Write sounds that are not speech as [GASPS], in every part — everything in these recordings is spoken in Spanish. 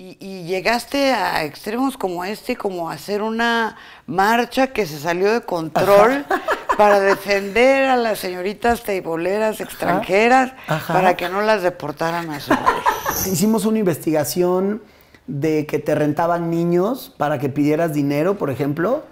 Y, llegaste a extremos como este, como hacer una marcha que se salió de control [LAUGHS] para defender a las señoritas teiboleras extranjeras para que no las deportaran a su madre. [LAUGHS] Hicimos una investigación de que te rentaban niños para que pidieras dinero, por ejemplo,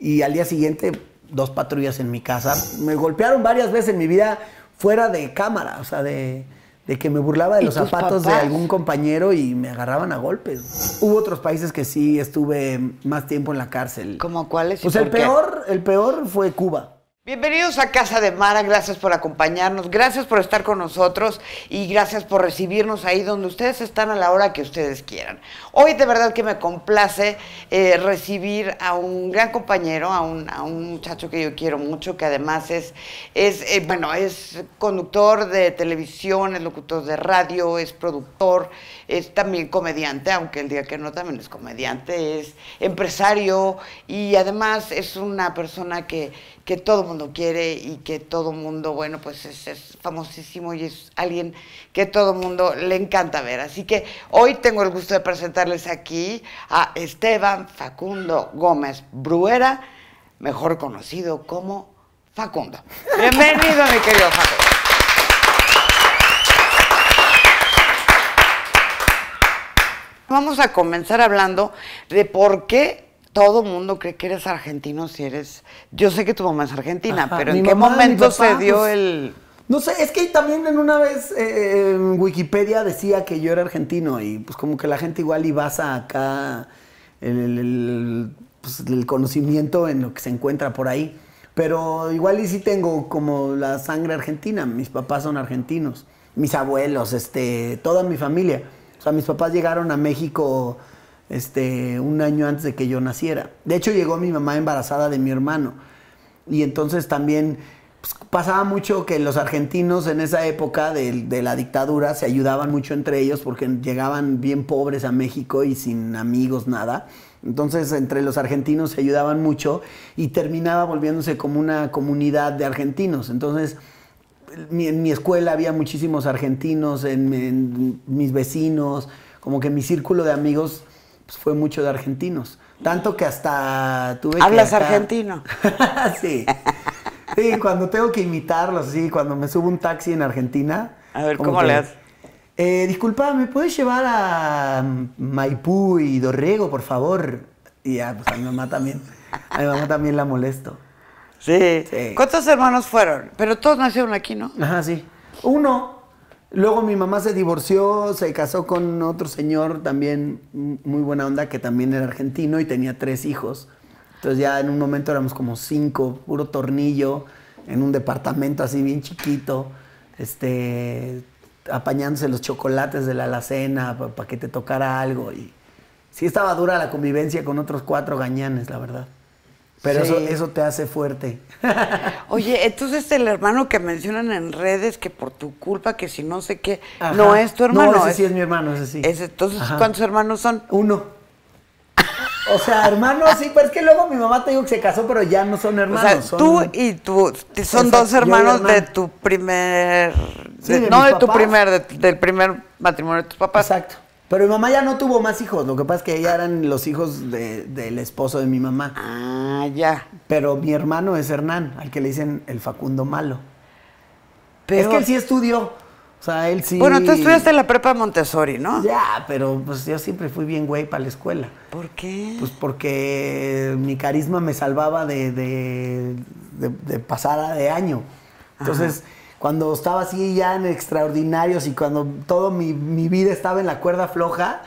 y al día siguiente dos patrullas en mi casa. Me golpearon varias veces en mi vida fuera de cámara, o sea, de de que me burlaba de los zapatos de algún compañero y me agarraban a golpes. Hubo otros países que sí estuve más tiempo en la cárcel. ¿Cómo cuáles? Pues el peor, el peor fue Cuba. Bienvenidos a Casa de Mara, gracias por acompañarnos, gracias por estar con nosotros y gracias por recibirnos ahí donde ustedes están a la hora que ustedes quieran. Hoy de verdad que me complace eh, recibir a un gran compañero, a un, muchacho que yo quiero mucho, que además es, es eh, bueno, es conductor de televisión, es locutor de radio, es productor, es también comediante, aunque el día que no también es comediante, es empresario y además es una persona que que todo el mundo quiere y que todo mundo, bueno, pues es, famosísimo y es alguien que todo el mundo le encanta ver. Así que hoy tengo el gusto de presentarles aquí a Esteban Facundo Gómez Bruera, mejor conocido como Facundo. [LAUGHS] Bienvenido, mi querido Facundo. Vamos a comenzar hablando de por qué todo mundo cree que eres argentino si eres. Yo sé que tu mamá es argentina, pero ¿en qué momento se dio el.? No sé, es que también en una vez eh, eh, en Wikipedia decía que yo era argentino y pues como que la gente igual y a acá el, pues, el, conocimiento en lo que se encuentra por ahí. Pero igual y sí tengo como la sangre argentina, mis papás son argentinos, mis abuelos, este, toda mi familia. O sea, mis papás llegaron a México este, un año antes de que yo naciera. De hecho, llegó mi mamá embarazada de mi hermano. Y entonces también pues, pasaba mucho que los argentinos en esa época de, la dictadura se ayudaban mucho entre ellos porque llegaban bien pobres a México y sin amigos, nada. Entonces entre los argentinos se ayudaban mucho y terminaba volviéndose como una comunidad de argentinos. Entonces en mi escuela había muchísimos argentinos, en, mis vecinos, como que mi círculo de amigos pues, fue mucho de argentinos. Tanto que hasta tuve que ¿Hablas argentino? [LAUGHS] sí. Sí, cuando tengo que imitarlos, sí, cuando me subo un taxi en Argentina. A ver, ¿cómo le das? Eh, disculpa, ¿me puedes llevar a Maipú y Dorrego, por favor? Y ya, pues a mi mamá también. A mi mamá también la molesto. sí. ¿Cuántos hermanos fueron? Pero todos nacieron aquí, ¿no? Ajá, sí. Uno, Luego mi mamá se divorció, se casó con otro señor también muy buena onda que también era argentino y tenía tres hijos. Entonces ya en un momento éramos como cinco, puro tornillo, en un departamento así bien chiquito, este, apañándose los chocolates de la alacena para que te tocara algo. Y sí estaba dura la convivencia con otros cuatro gañanes, la verdad. Pero eso, eso te hace fuerte. [LAUGHS] Oye, entonces el hermano que mencionan en redes que por tu culpa, que si no sé qué, no es tu hermano. No, ese sí es mi hermano, ese sí. entonces, ¿cuántos hermanos son? Uno. O sea, hermanos, sí, pero es que luego mi mamá te dijo que se casó, pero ya no son hermanos. O sea, tú y tú, son dos hermanos de tu primer... no de tu primer, del primer matrimonio de tus papás. Exacto. Pero mi mamá ya no tuvo más hijos. Lo que pasa es que ya eran los hijos del esposo de mi mamá. Ah, ya. Pero mi hermano es Hernán, al que le dicen el Facundo Malo. Es que él sí estudió. O sea, él sí. Bueno, tú estudiaste en la prepa Montessori, ¿no? Ya, pero pues yo siempre fui bien güey para la escuela. ¿Por qué? Pues porque mi carisma me salvaba de, de, pasada de año. Entonces cuando estaba así ya en extraordinarios y cuando toda mi, vida estaba en la cuerda floja,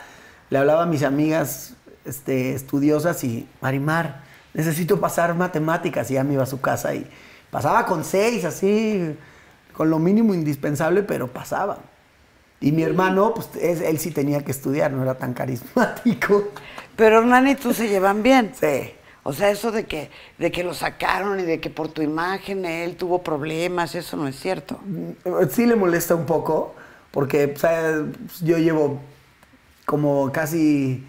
le hablaba a mis amigas este, estudiosas y Marimar, necesito pasar matemáticas. Y ya me iba a su casa y pasaba con seis, así, con lo mínimo indispensable, pero pasaba. Y mi hermano, pues él sí tenía que estudiar, no era tan carismático. Pero Hernán y tú se llevan bien. Sí. O sea, eso de que, de que lo sacaron y de que por tu imagen él tuvo problemas, eso no es cierto. Mm, sí le molesta un poco, porque yo llevo como casi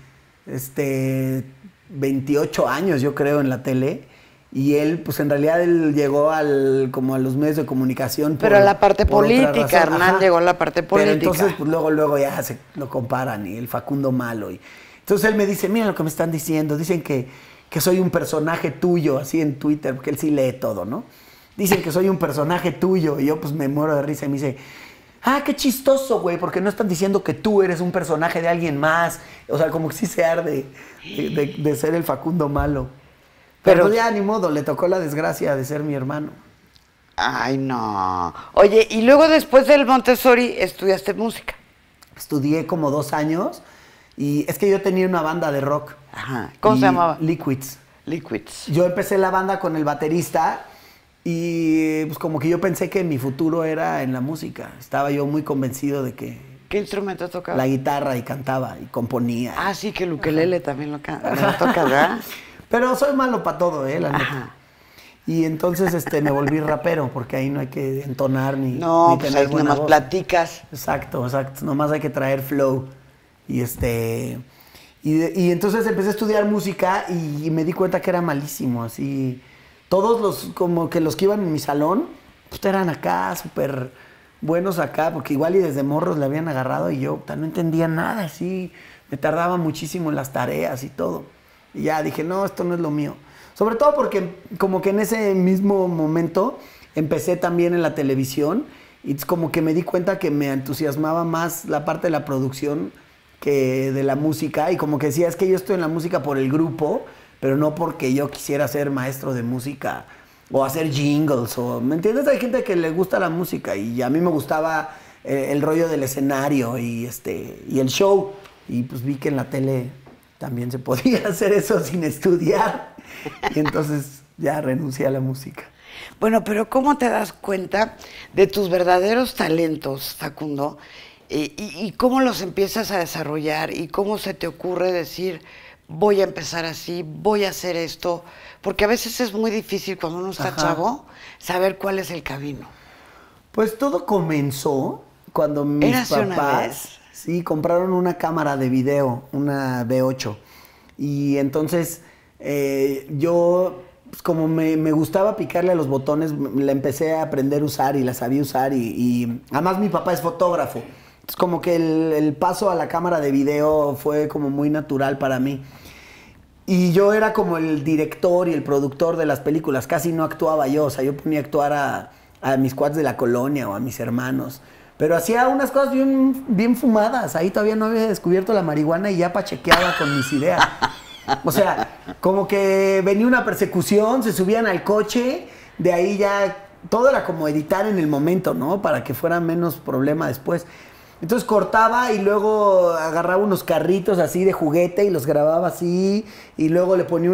este, 28 años, yo creo, en la tele. Y él, pues en realidad él llegó al, como a los medios de comunicación. pero a la parte política, Hernán llegó a la parte política. Pero entonces, pues luego, luego ya se lo comparan y el Facundo malo. Entonces él me dice, mira lo que me están diciendo, dicen que que soy un personaje tuyo, así en Twitter, porque él sí lee todo, ¿no? Dicen que soy un personaje tuyo y yo pues me muero de risa y me dice, ah, qué chistoso, güey, porque no están diciendo que tú eres un personaje de alguien más. O sea, como que sí se arde de, ser el Facundo malo. Pero, Pero pues, ya ni modo, le tocó la desgracia de ser mi hermano. Ay, no. Oye, y luego después del Montessori estudiaste música. Estudié como dos años y es que yo tenía una banda de rock. ¿Cómo se llamaba? Liquids. Liquids. Yo empecé la banda con el baterista y pues como que yo pensé que mi futuro era en la música. Estaba yo muy convencido de que... ¿Qué instrumento tocaba? La guitarra y cantaba y componía. Ah, sí, que el también lo, can toca, ¿verdad? [LAUGHS] Pero soy malo para todo, ¿eh? La Y entonces este, me volví rapero, porque ahí no hay que entonar ni. No, ni pues, tener pues ahí nomás platicas. Exacto, exacto. Nomás hay que traer flow. Y este. Y, entonces empecé a estudiar música y, me di cuenta que era malísimo, así. Todos los, como que los iban en mi salón, pues, eran acá, súper buenos acá, porque igual y desde morros le habían agarrado y yo no entendía nada, así. Me tardaba muchísimo en las tareas y todo. Y ya dije, no, esto no es lo mío. Sobre todo porque como que en ese mismo momento empecé también en la televisión y como que me di cuenta que me entusiasmaba más la parte de la producción que de la música y como que decía, es que yo estoy en la música por el grupo, pero no porque yo quisiera ser maestro de música o hacer jingles o, ¿me entiendes? Hay gente que le gusta la música y a mí me gustaba eh, el, rollo del escenario y este y el show y pues vi que en la tele también se [LAUGHS] podía hacer eso sin estudiar y entonces ya renuncié a la música. Bueno, pero ¿cómo te das cuenta de tus verdaderos talentos, Facundo? y, cómo los empiezas a desarrollar y cómo se te ocurre decir, voy a empezar así, voy a hacer esto, porque a veces es muy difícil cuando uno está chavo saber cuál es el camino. Pues todo comenzó cuando mis papás sí compraron una cámara de video, una B8. Y entonces eh, yo pues, como me, gustaba picarle a los botones, la empecé a aprender a usar y la sabía usar. y además mi papá es fotógrafo. Es como que el, paso a la cámara de video fue como muy natural para mí. Y yo era como el director y el productor de las películas, casi no actuaba yo, o sea, yo ponía a actuar a, mis cuads de la colonia o a mis hermanos. Pero hacía unas cosas bien, bien fumadas. Ahí todavía no había descubierto la marihuana y ya pachequeaba con mis ideas. O sea, como que venía una persecución, se subían al coche, de ahí ya todo era como editar en el momento, ¿no? Para que fuera menos problema después. Entonces cortaba y luego agarraba unos carritos así de juguete y los grababa así. Y luego le ponía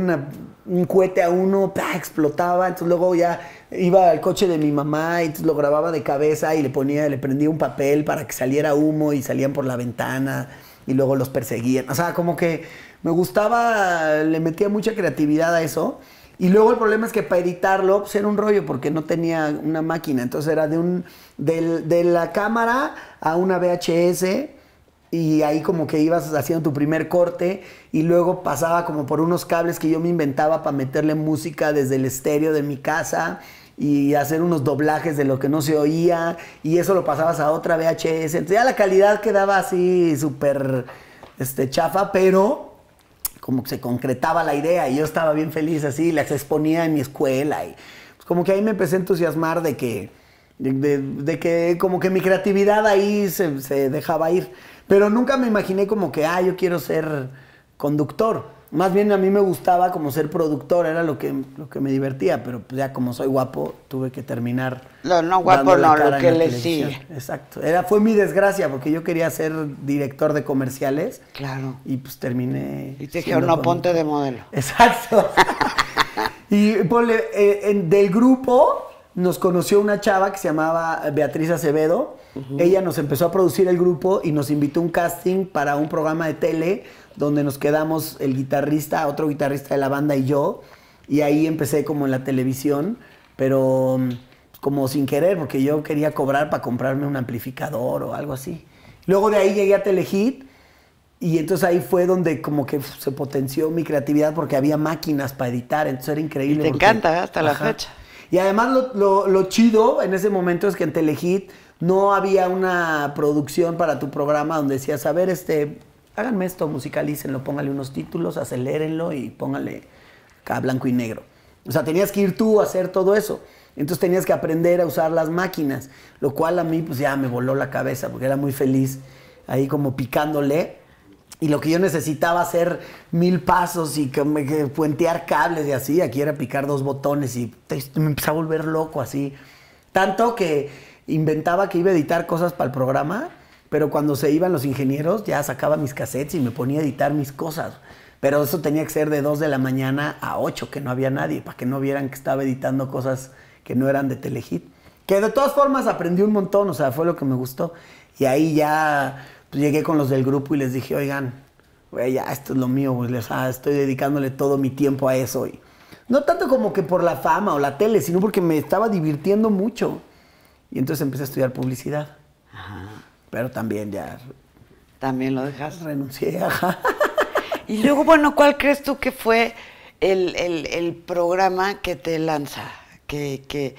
un cohete a uno, explotaba. Entonces luego ya iba al coche de mi mamá y lo grababa de cabeza y le ponía, le prendía un papel para que saliera humo y salían por la ventana y luego los perseguían. O sea, como que me gustaba, le metía mucha creatividad a eso. Y luego el problema es que para editarlo pues era un rollo porque no tenía una máquina. Entonces era de, un, de, la cámara a una VHS y ahí como que ibas haciendo tu primer corte y luego pasaba como por unos cables que yo me inventaba para meterle música desde el estéreo de mi casa y hacer unos doblajes de lo que no se oía y eso lo pasabas a otra VHS. Entonces ya la calidad quedaba así súper este, chafa, pero como que se concretaba la idea y yo estaba bien feliz así, las exponía en mi escuela y pues como que ahí me empecé a entusiasmar de que, de, que como que mi creatividad ahí se, se, dejaba ir. Pero nunca me imaginé como que, ah, yo quiero ser conductor. Más bien a mí me gustaba como ser productor, era lo que, lo que me divertía, pero pues ya como soy guapo, tuve que terminar. No, no guapo, no, lo que le sigue. Exacto. Era, fue mi desgracia, porque yo quería ser director de comerciales. Claro. Y pues terminé. Y te dijeron, no, ponte de modelo. Exacto. [LAUGHS] y eh, del grupo nos conoció una chava que se llamaba Beatriz Acevedo. Ella nos empezó a producir el grupo y nos invitó a un casting para un programa de tele donde nos quedamos el guitarrista, otro guitarrista de la banda y yo. Y ahí empecé como en la televisión, pero mm, como sin querer, porque yo quería cobrar para comprarme un amplificador o algo así. Luego de ahí llegué a Telehit y entonces ahí fue donde como que se potenció mi creatividad porque había máquinas para editar, entonces era increíble. Y te encanta ¿eh? hasta la fecha. Y además lo, lo, chido en ese momento es que en Telehit no había una producción para tu programa donde decías, a ver, este, háganme esto, musicalícenlo, pónganle unos títulos, acelérenlo y pónganle acá blanco y negro. O sea, tenías que ir tú a hacer todo eso. Entonces tenías que aprender a usar las máquinas, lo cual a mí pues ya me voló la cabeza porque era muy feliz ahí como picándole. Y lo que yo necesitaba hacer mil pasos y que me, puentear cables y así, aquí era picar dos botones y me empecé a volver loco así. Tanto que inventaba que iba a editar cosas para el programa pero cuando se iban los ingenieros ya sacaba mis cassettes y me ponía a editar mis cosas. Pero eso tenía que ser de 2 de la mañana a 8, que no había nadie, para que no vieran que estaba editando cosas que no eran de Telehit. Que de todas formas aprendí un montón, o sea, fue lo que me gustó. Y ahí ya pues, llegué con los del grupo y les dije, oigan, ya esto es lo mío, pues les, ah, estoy dedicándole todo mi tiempo a eso. Y no tanto como que por la fama o la tele, sino porque me estaba divirtiendo mucho. Y entonces empecé a estudiar publicidad. Ajá. Pero también ya. También lo dejas Renuncié, ajá. [LAUGHS] Y luego, bueno, ¿cuál crees tú que fue el, programa que te lanza? Que, que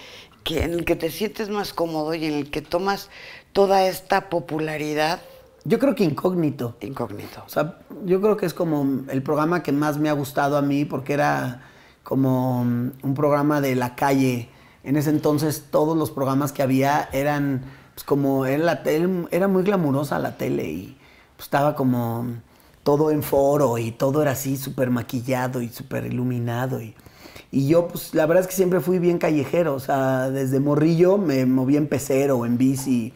en el que te sientes más cómodo y en el que tomas toda esta popularidad yo creo que incógnito. Incógnito. O sea, yo creo que es como el programa que más me ha gustado a mí porque era como mm, un programa de la calle. En ese entonces todos los programas que había eran pues como la era muy glamurosa la tele y pues, estaba como todo en foro y todo era así súper maquillado y súper iluminado y, yo pues la verdad es que siempre fui bien callejero, o sea, desde morrillo me moví en pecero, en bici,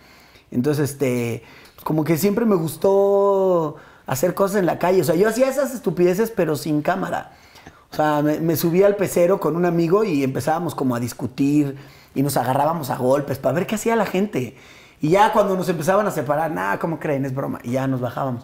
entonces este, pues, como que siempre me gustó hacer cosas en la calle, o sea, yo hacía esas estupideces pero sin cámara, o sea, me, me subía al pecero con un amigo y empezábamos como a discutir, y nos agarrábamos a golpes para ver qué hacía la gente. Y ya cuando nos empezaban a separar, nada, ¿cómo creen? Es broma. Y ya nos bajábamos.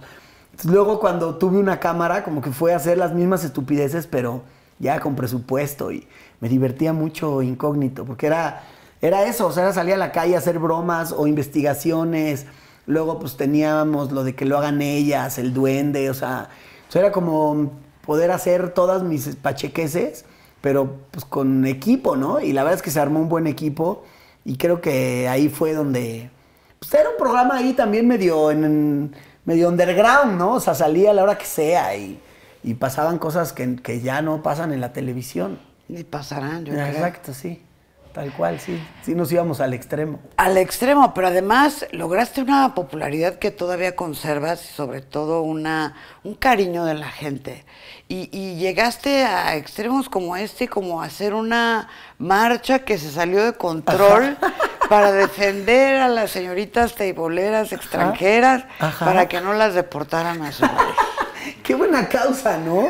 luego cuando tuve una cámara, como que fue a hacer las mismas estupideces, pero ya con presupuesto. Y me divertía mucho incógnito, porque era, era eso, o sea, salía a la calle a hacer bromas o investigaciones. Luego pues teníamos lo de que lo hagan ellas, el duende, o sea, era como poder hacer todas mis pachequeses pero pues con equipo, ¿no? Y la verdad es que se armó un buen equipo y creo que ahí fue donde... Pues era un programa ahí también medio, en, medio underground, ¿no? O sea, salía a la hora que sea y, y pasaban cosas que, que ya no pasan en la televisión. Ni pasarán, yo creo. Exacto, sí. Tal cual, sí, sí nos íbamos al extremo. Al extremo, pero además lograste una popularidad que todavía conservas y sobre todo una, un cariño de la gente. Y, llegaste a extremos como este, como hacer una marcha que se salió de control [LAUGHS] para defender a las señoritas teiboleras extranjeras para que no las deportaran a su [LAUGHS] país. Qué buena causa, ¿no?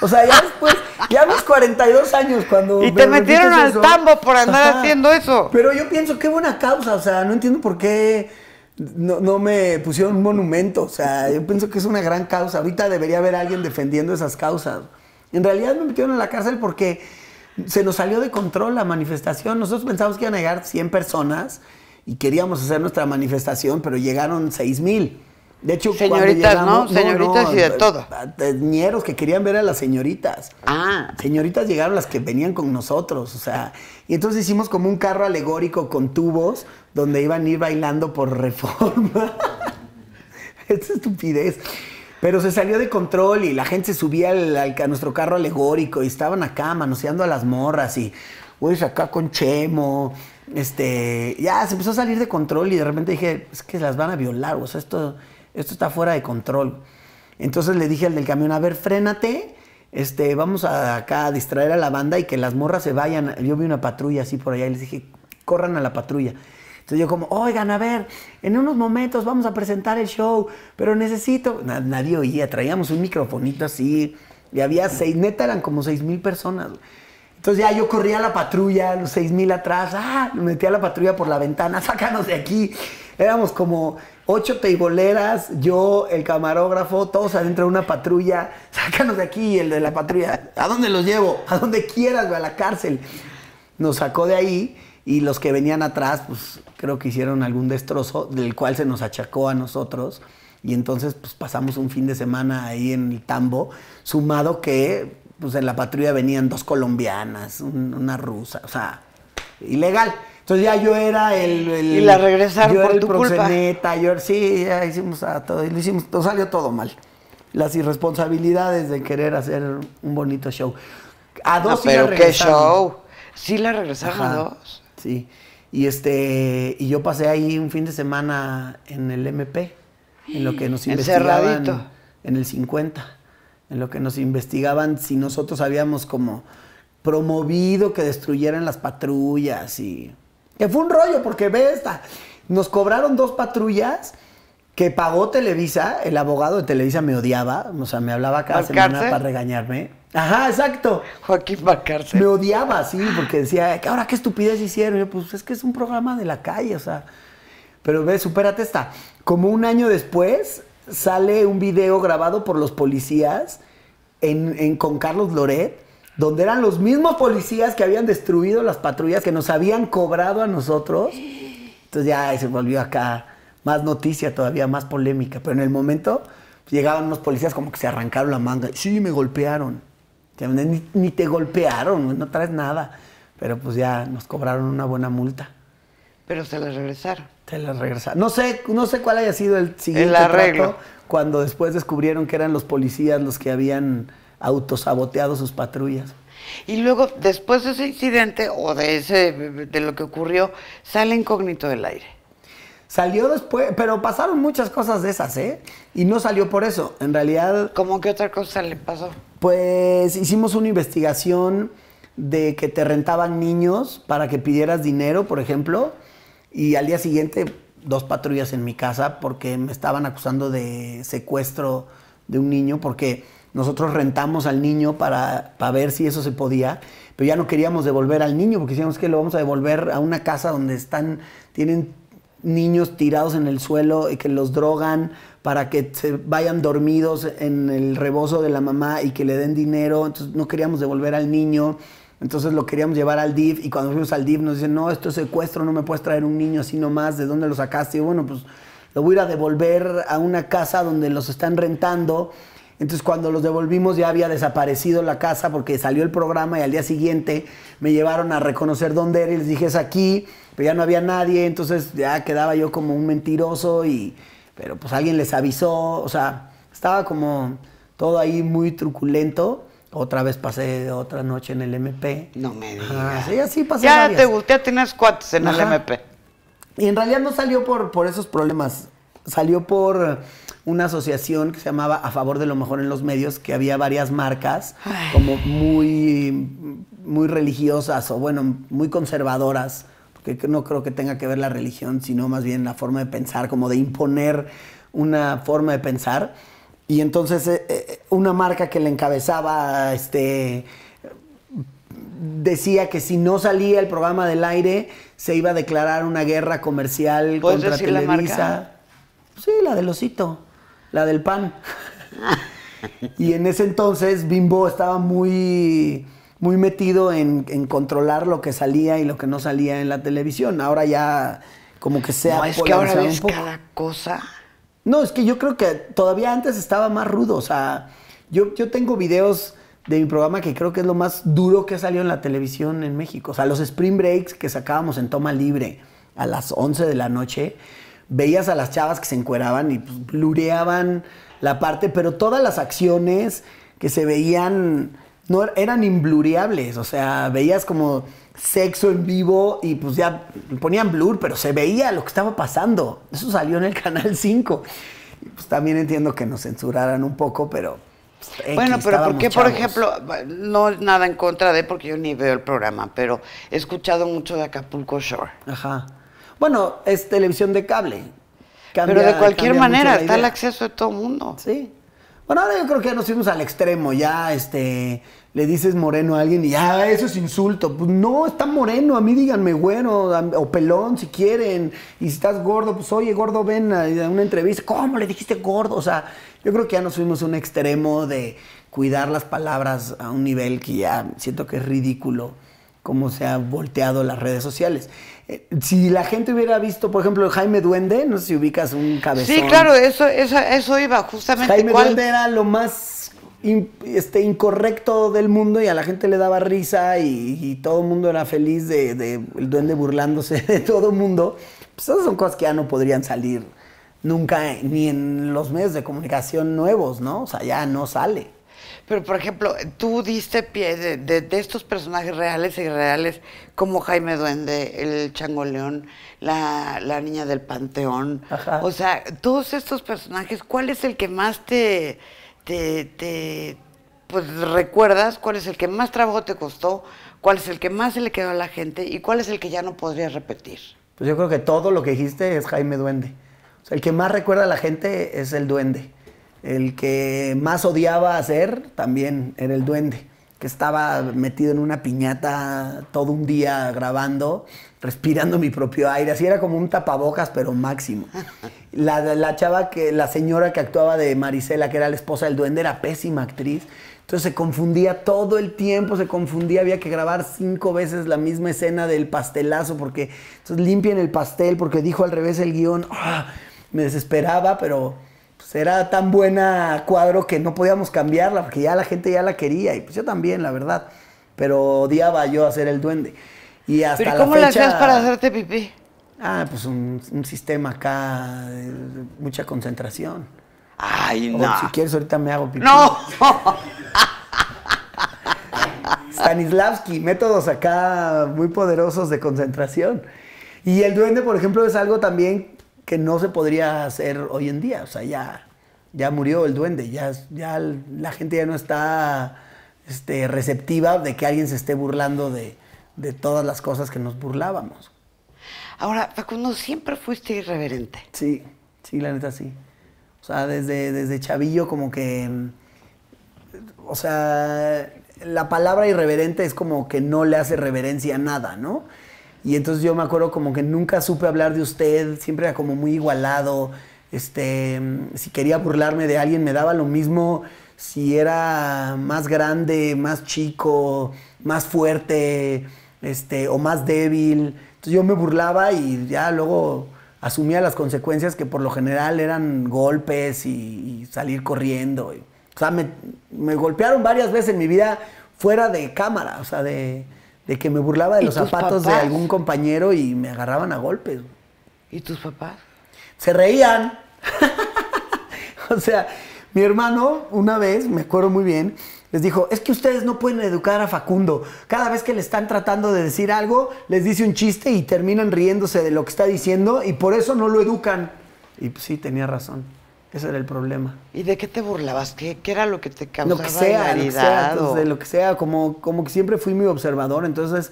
O sea, ya después, ya a mis 42 años cuando... Y te metieron al tambo por andar haciendo eso. Pero yo pienso, qué buena causa, o sea, no entiendo por qué no, me pusieron un monumento, o sea, yo pienso que es una gran causa. Ahorita debería haber alguien defendiendo esas causas. En realidad me metieron en la cárcel porque se nos salió de control la manifestación. Nosotros pensamos que iban a llegar 100 personas y queríamos hacer nuestra manifestación, pero llegaron 6 mil. De hecho, señoritas, llegamos, Señoritas y de todo. nieros que querían ver a las señoritas. Ah. Señoritas llegaron las que venían con nosotros, o sea. Y entonces hicimos como un carro alegórico con tubos donde iban a ir bailando por reforma. [LAUGHS] es estupidez. Pero se salió de control y la gente se subía a nuestro carro alegórico y estaban acá manoseando a las morras y, uy acá con Chemo este, ya se empezó a salir de control y de repente dije, es que las van a violar, o sea, esto, esto está fuera de control. Entonces le dije al del camión, a ver, frénate, este, vamos a, acá a distraer a la banda y que las morras se vayan. Yo vi una patrulla así por allá y les dije, corran a la patrulla. Entonces yo como, oigan, a ver, en unos momentos vamos a presentar el show, pero necesito... nadie oía, traíamos un microfonito así y había seis, neta eran como seis mil personas. Entonces ya yo corría a la patrulla, los seis mil atrás, ah, me metí a la patrulla por la ventana, [LAUGHS] sácanos de aquí. Éramos como ocho teiboleras, yo, el camarógrafo, todos adentro de una patrulla. Sácanos de aquí, el de la patrulla. ¿A dónde los llevo? A donde quieras, a la cárcel. Nos sacó de ahí y los que venían atrás, pues creo que hicieron algún destrozo, del cual se nos achacó a nosotros. Y entonces, pues pasamos un fin de semana ahí en el tambo, sumado que, pues en la patrulla venían dos colombianas, una rusa, o sea, ilegal. Entonces ya yo era el. y la regresaron yo por era el Yo, sí, ya hicimos a todo. Y lo hicimos, todo salió todo mal. Las irresponsabilidades de querer hacer un bonito show. A dos ah, sí pero qué show. Sí la regresaron a dos. Sí. Y este, y yo pasé ahí un fin de semana en el MP, en lo que nos [GASPS] investigaban en el 50, en lo que nos investigaban si nosotros habíamos como promovido que destruyeran las patrullas y que fue un rollo, porque ve esta. Nos cobraron dos patrullas que pagó Televisa. El abogado de Televisa me odiaba. O sea, me hablaba cada semana para regañarme. Ajá, exacto. Joaquín cárcel. Me odiaba, sí, porque decía, ¿ahora qué estupidez hicieron? yo, pues es que es un programa de la calle, o sea. Pero ve, supérate esta. Como un año después sale un video grabado por los policías con Carlos Loret donde eran los mismos policías que habían destruido las patrullas que nos habían cobrado a nosotros. Entonces ya se volvió acá más noticia, todavía más polémica. Pero en el momento pues, llegaban unos policías como que se arrancaron la manga. Sí, me golpearon. Ni, te golpearon, no traes nada. Pero pues ya nos cobraron una buena multa. Pero se la regresaron. Se la regresaron. No sé, no sé cuál haya sido el siguiente el arreglo. cuando después descubrieron que eran los policías los que habían autosaboteado sus patrullas. Y luego, después de ese incidente o de, ese, de lo que ocurrió, sale incógnito del aire. Salió después, pero pasaron muchas cosas de esas, ¿eh? Y no salió por eso. En realidad. ¿Cómo que otra cosa le pasó? Pues hicimos una investigación de que te rentaban niños para que pidieras dinero, por ejemplo, y al día siguiente dos patrullas en mi casa porque me estaban acusando de secuestro de un niño porque nosotros rentamos al niño para, ver si eso se podía, pero ya no queríamos devolver al niño porque decíamos que lo vamos a devolver a una casa donde están, tienen niños tirados en el suelo y que los drogan para que se vayan dormidos en el rebozo de la mamá y que le den dinero. Entonces no queríamos devolver al niño. Entonces lo queríamos llevar al DIV y cuando fuimos al DIV nos dicen, no, esto es secuestro, no me puedes traer un niño así nomás, ¿de dónde lo sacaste? Y bueno, pues lo voy a a devolver a una casa donde los están rentando entonces cuando los devolvimos ya había desaparecido la casa porque salió el programa y al día siguiente me llevaron a reconocer dónde era y les dije es aquí, pero ya no había nadie, entonces ya quedaba yo como un mentiroso y pero pues alguien les avisó, o sea, estaba como todo ahí muy truculento. Otra vez pasé otra noche en el MP. No me digas. así pasé ya te gusté, ya tienes cuates en el MP. Y en realidad no salió por, por esos problemas, salió por una asociación que se llamaba A Favor de lo Mejor en los Medios, que había varias marcas como muy, muy religiosas o bueno, muy conservadoras, porque no creo que tenga que ver la religión, sino más bien la forma de pensar, como de imponer una forma de pensar. Y entonces eh, eh, una marca que le encabezaba este decía que si no salía el programa del aire se iba a declarar una guerra comercial contra Televisa. La Sí, la del osito la del pan. y en ese entonces Bimbo estaba muy, muy metido en, controlar lo que salía y lo que no salía en la televisión. Ahora ya como que sea ha no, es que cada cosa. No, es que yo creo que todavía antes estaba más rudo. O sea, yo, yo tengo videos de mi programa que creo que es lo más duro que ha salido en la televisión en México. O sea, los spring breaks que sacábamos en toma libre a las 11 de la noche veías a las chavas que se encueraban y pues, blureaban la parte, pero todas las acciones que se veían no er-, eran imblureables, o sea, veías como sexo en vivo y pues ya ponían blur, pero se veía lo que estaba pasando. Eso salió en el canal 5. Pues también entiendo que nos censuraran un poco, pero pues, bueno, pero ¿por qué, por ejemplo, no nada en contra de, porque yo ni veo el programa, pero he escuchado mucho de Acapulco Shore. Ajá. Bueno, es televisión de cable. Pero de cualquier manera está el acceso de todo el mundo. Sí. Bueno, ahora yo creo que ya nos fuimos al extremo, ya este le dices moreno a alguien y ya ah, eso es insulto. Pues no, está moreno, a mí díganme bueno o pelón si quieren. Y si estás gordo, pues oye, gordo, ven a una entrevista. ¿Cómo le dijiste gordo? O sea, yo creo que ya nos fuimos a un extremo de cuidar las palabras a un nivel que ya siento que es ridículo cómo se han volteado las redes sociales. Eh, si la gente hubiera visto, por ejemplo, Jaime Duende, no sé si ubicas un cabezón. Sí, claro, eso, eso, eso iba justamente. Jaime Duende era lo más este, incorrecto del mundo y a la gente le daba risa y, todo el mundo era feliz de, el duende burlándose [LAUGHS] de todo el mundo. Pues, esas son cosas que ya no podrían salir nunca, ni en los medios de comunicación nuevos, ¿no? O sea, ya no sale. Pero, por ejemplo, tú diste pie de, de, estos personajes reales y e irreales, como Jaime Duende, el Chango León, la, niña del Panteón. O sea, todos estos personajes, ¿cuál es el que más te, te, pues, recuerdas? ¿Cuál es el que más trabajo te costó? ¿Cuál es el que más se le quedó a la gente? ¿Y cuál es el que ya no podrías repetir? Pues yo creo que todo lo que dijiste es Jaime Duende. O sea, el que más recuerda a la gente es el Duende. El que más odiaba hacer también era el duende, que estaba metido en una piñata todo un día grabando, respirando mi propio aire. Así era como un tapabocas, pero máximo. [LAUGHS] La, chava que, la señora que actuaba de Marisela, que era la esposa del duende, era pésima actriz. Entonces se confundía todo el tiempo, se confundía, había que grabar cinco veces la misma escena del pastelazo, porque entonces limpian el pastel, porque dijo al revés el guión, ah", me desesperaba, pero Será tan buena cuadro que no podíamos cambiarla, porque ya la gente ya la quería, y pues yo también, la verdad. Pero odiaba yo hacer el duende. Y hasta ¿Pero cómo la hacías para hacerte pipí? Ah, pues un, sistema acá, de eh, mucha concentración. Ay, no. si quieres, ahorita me hago pipí. ¡No! [LAUGHS] Stanislavski, métodos acá muy poderosos de concentración. Y el duende, por ejemplo, es algo también que no se podría hacer hoy en día. O sea, ya, ya murió el duende, ya, ya la gente ya no está este, receptiva de que alguien se esté burlando de, todas las cosas que nos burlábamos. Ahora, Facundo, siempre fuiste irreverente. Sí, sí, la neta sí. O sea, desde, desde chavillo como que... O sea, la palabra irreverente es como que no le hace reverencia a nada, ¿no? Y entonces yo me acuerdo como que nunca supe hablar de usted, siempre era como muy igualado. Este, si quería burlarme de alguien, me daba lo mismo si era más grande, más chico, más fuerte, este, o más débil. Entonces yo me burlaba y ya luego asumía las consecuencias que por lo general eran golpes y, salir corriendo. o sea, me, me golpearon varias veces en mi vida fuera de cámara, o sea, de, de que me burlaba de los zapatos de algún compañero y me agarraban a golpes. ¿Y tus papás? Se reían. [LAUGHS] o sea, mi hermano una vez, me acuerdo muy bien, les dijo, es que ustedes no pueden educar a Facundo. Cada vez que le están tratando de decir algo, les dice un chiste y terminan riéndose de lo que está diciendo y por eso no lo educan. Y pues sí, tenía razón. Ese era el problema. ¿Y de qué te burlabas? ¿Qué, era lo que te causaba lo que sea, lo que sea, pues, lo que sea, como, como que siempre fui muy observador, entonces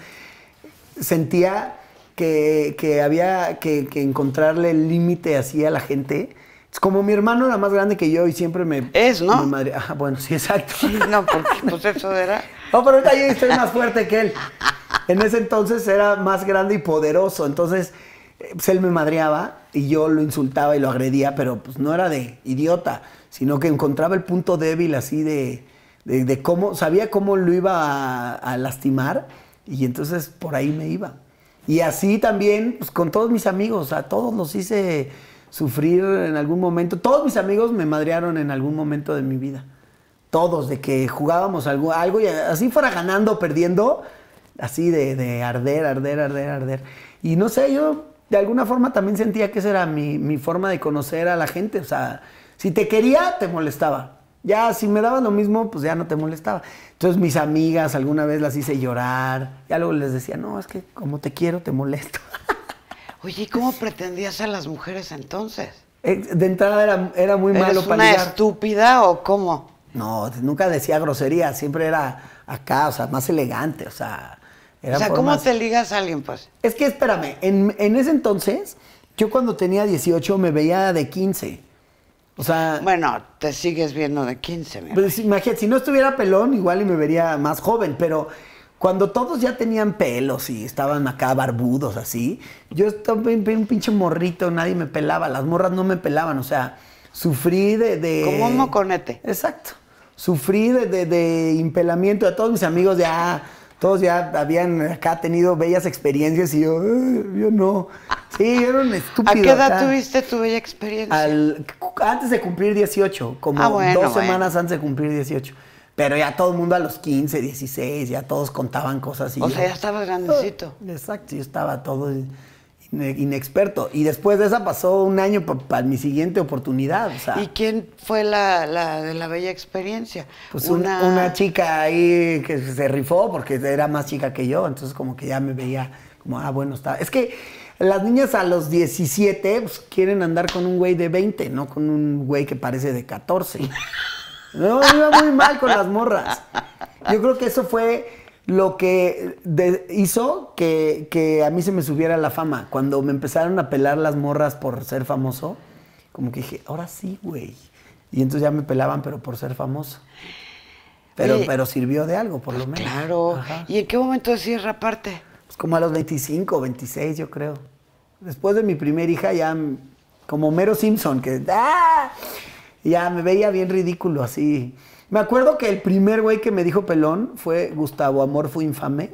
sentía que, había que, encontrarle el límite así a la gente. Como mi hermano era más grande que yo y siempre me... Es, ¿no? Mi madre, bueno, sí, exacto. no, porque pues eso era... [LAUGHS] No, pero yo estoy más fuerte que él. En ese entonces era más grande y poderoso. Entonces, pues él me madreaba y yo lo insultaba y lo agredía, pero pues no era de idiota, sino que encontraba el punto débil así de, de, cómo, sabía cómo lo iba a, lastimar y entonces por ahí me iba. Y así también, pues con todos mis amigos, a todos los hice sufrir en algún momento. Todos mis amigos me madrearon en algún momento de mi vida. Todos, de que jugábamos algo, algo y así fuera ganando perdiendo, así de, de arder, arder, arder, arder. Y no sé, yo de alguna forma también sentía que esa era mi, forma de conocer a la gente. O sea, si te quería, te molestaba. Ya, si me daban lo mismo, pues ya no te molestaba. Entonces, mis amigas alguna vez las hice llorar. Ya luego les decía, no, es que como te quiero, te molesto. [LAUGHS] Oye, ¿y cómo pretendías a las mujeres entonces? Eh, de entrada era, muy malo para una estúpida o cómo? No, nunca decía grosería, siempre era acá, o sea, más elegante, o sea o sea, ¿cómo te ligas a alguien, pues? Es que espérame, en, ese entonces, yo cuando tenía 18 me veía de 15. O sea. Bueno, te sigues viendo de 15, mira. Pues, imagínate, si no estuviera pelón, igual y me vería más joven, pero cuando todos ya tenían pelos y estaban acá barbudos así, yo estaba un pinche morrito, nadie me pelaba, las morras no me pelaban, o sea, sufrí de... Como un moconete. Exacto. Sufrí de, de, de impelamiento a todos mis amigos de, ah, todos ya habían acá tenido bellas experiencias y yo, yo no. Sí, yo era un estúpido. ¿A qué edad tuviste tu bella experiencia? antes de cumplir 18, como ah, dos semanas antes de cumplir 18. Pero ya todo el mundo a los 15, 16, ya todos contaban cosas. Y o sea, ya estabas grandecito. Exacto, yo estaba todo inexperto. Y después de esa pasó un año para mi siguiente oportunidad. ¿Y quién fue la, de la bella experiencia? Pues una... una... chica ahí que se rifó porque era más chica que yo, entonces como que ya me veía como, ah, bueno, está. Es que las niñas a los 17 pues, quieren andar con un güey de 20, no con un güey que parece de 14. [LAUGHS] No, iba muy mal con las morras. Yo creo que eso fue lo que hizo que, a mí se me subiera la fama. Cuando me empezaron a pelar las morras por ser famoso, como que dije, ahora sí, güey. Y entonces ya me pelaban, pero por ser famoso. Pero, pero sirvió de algo, por pues lo menos. Claro. ¿Y en qué momento cierra raparte? Pues como a los 25, 26, yo creo. Después de mi primera hija, ya como Mero Simpson, que ah", ya me veía bien ridículo así. Me acuerdo que el primer güey que me dijo pelón fue Gustavo Amorfo Infame,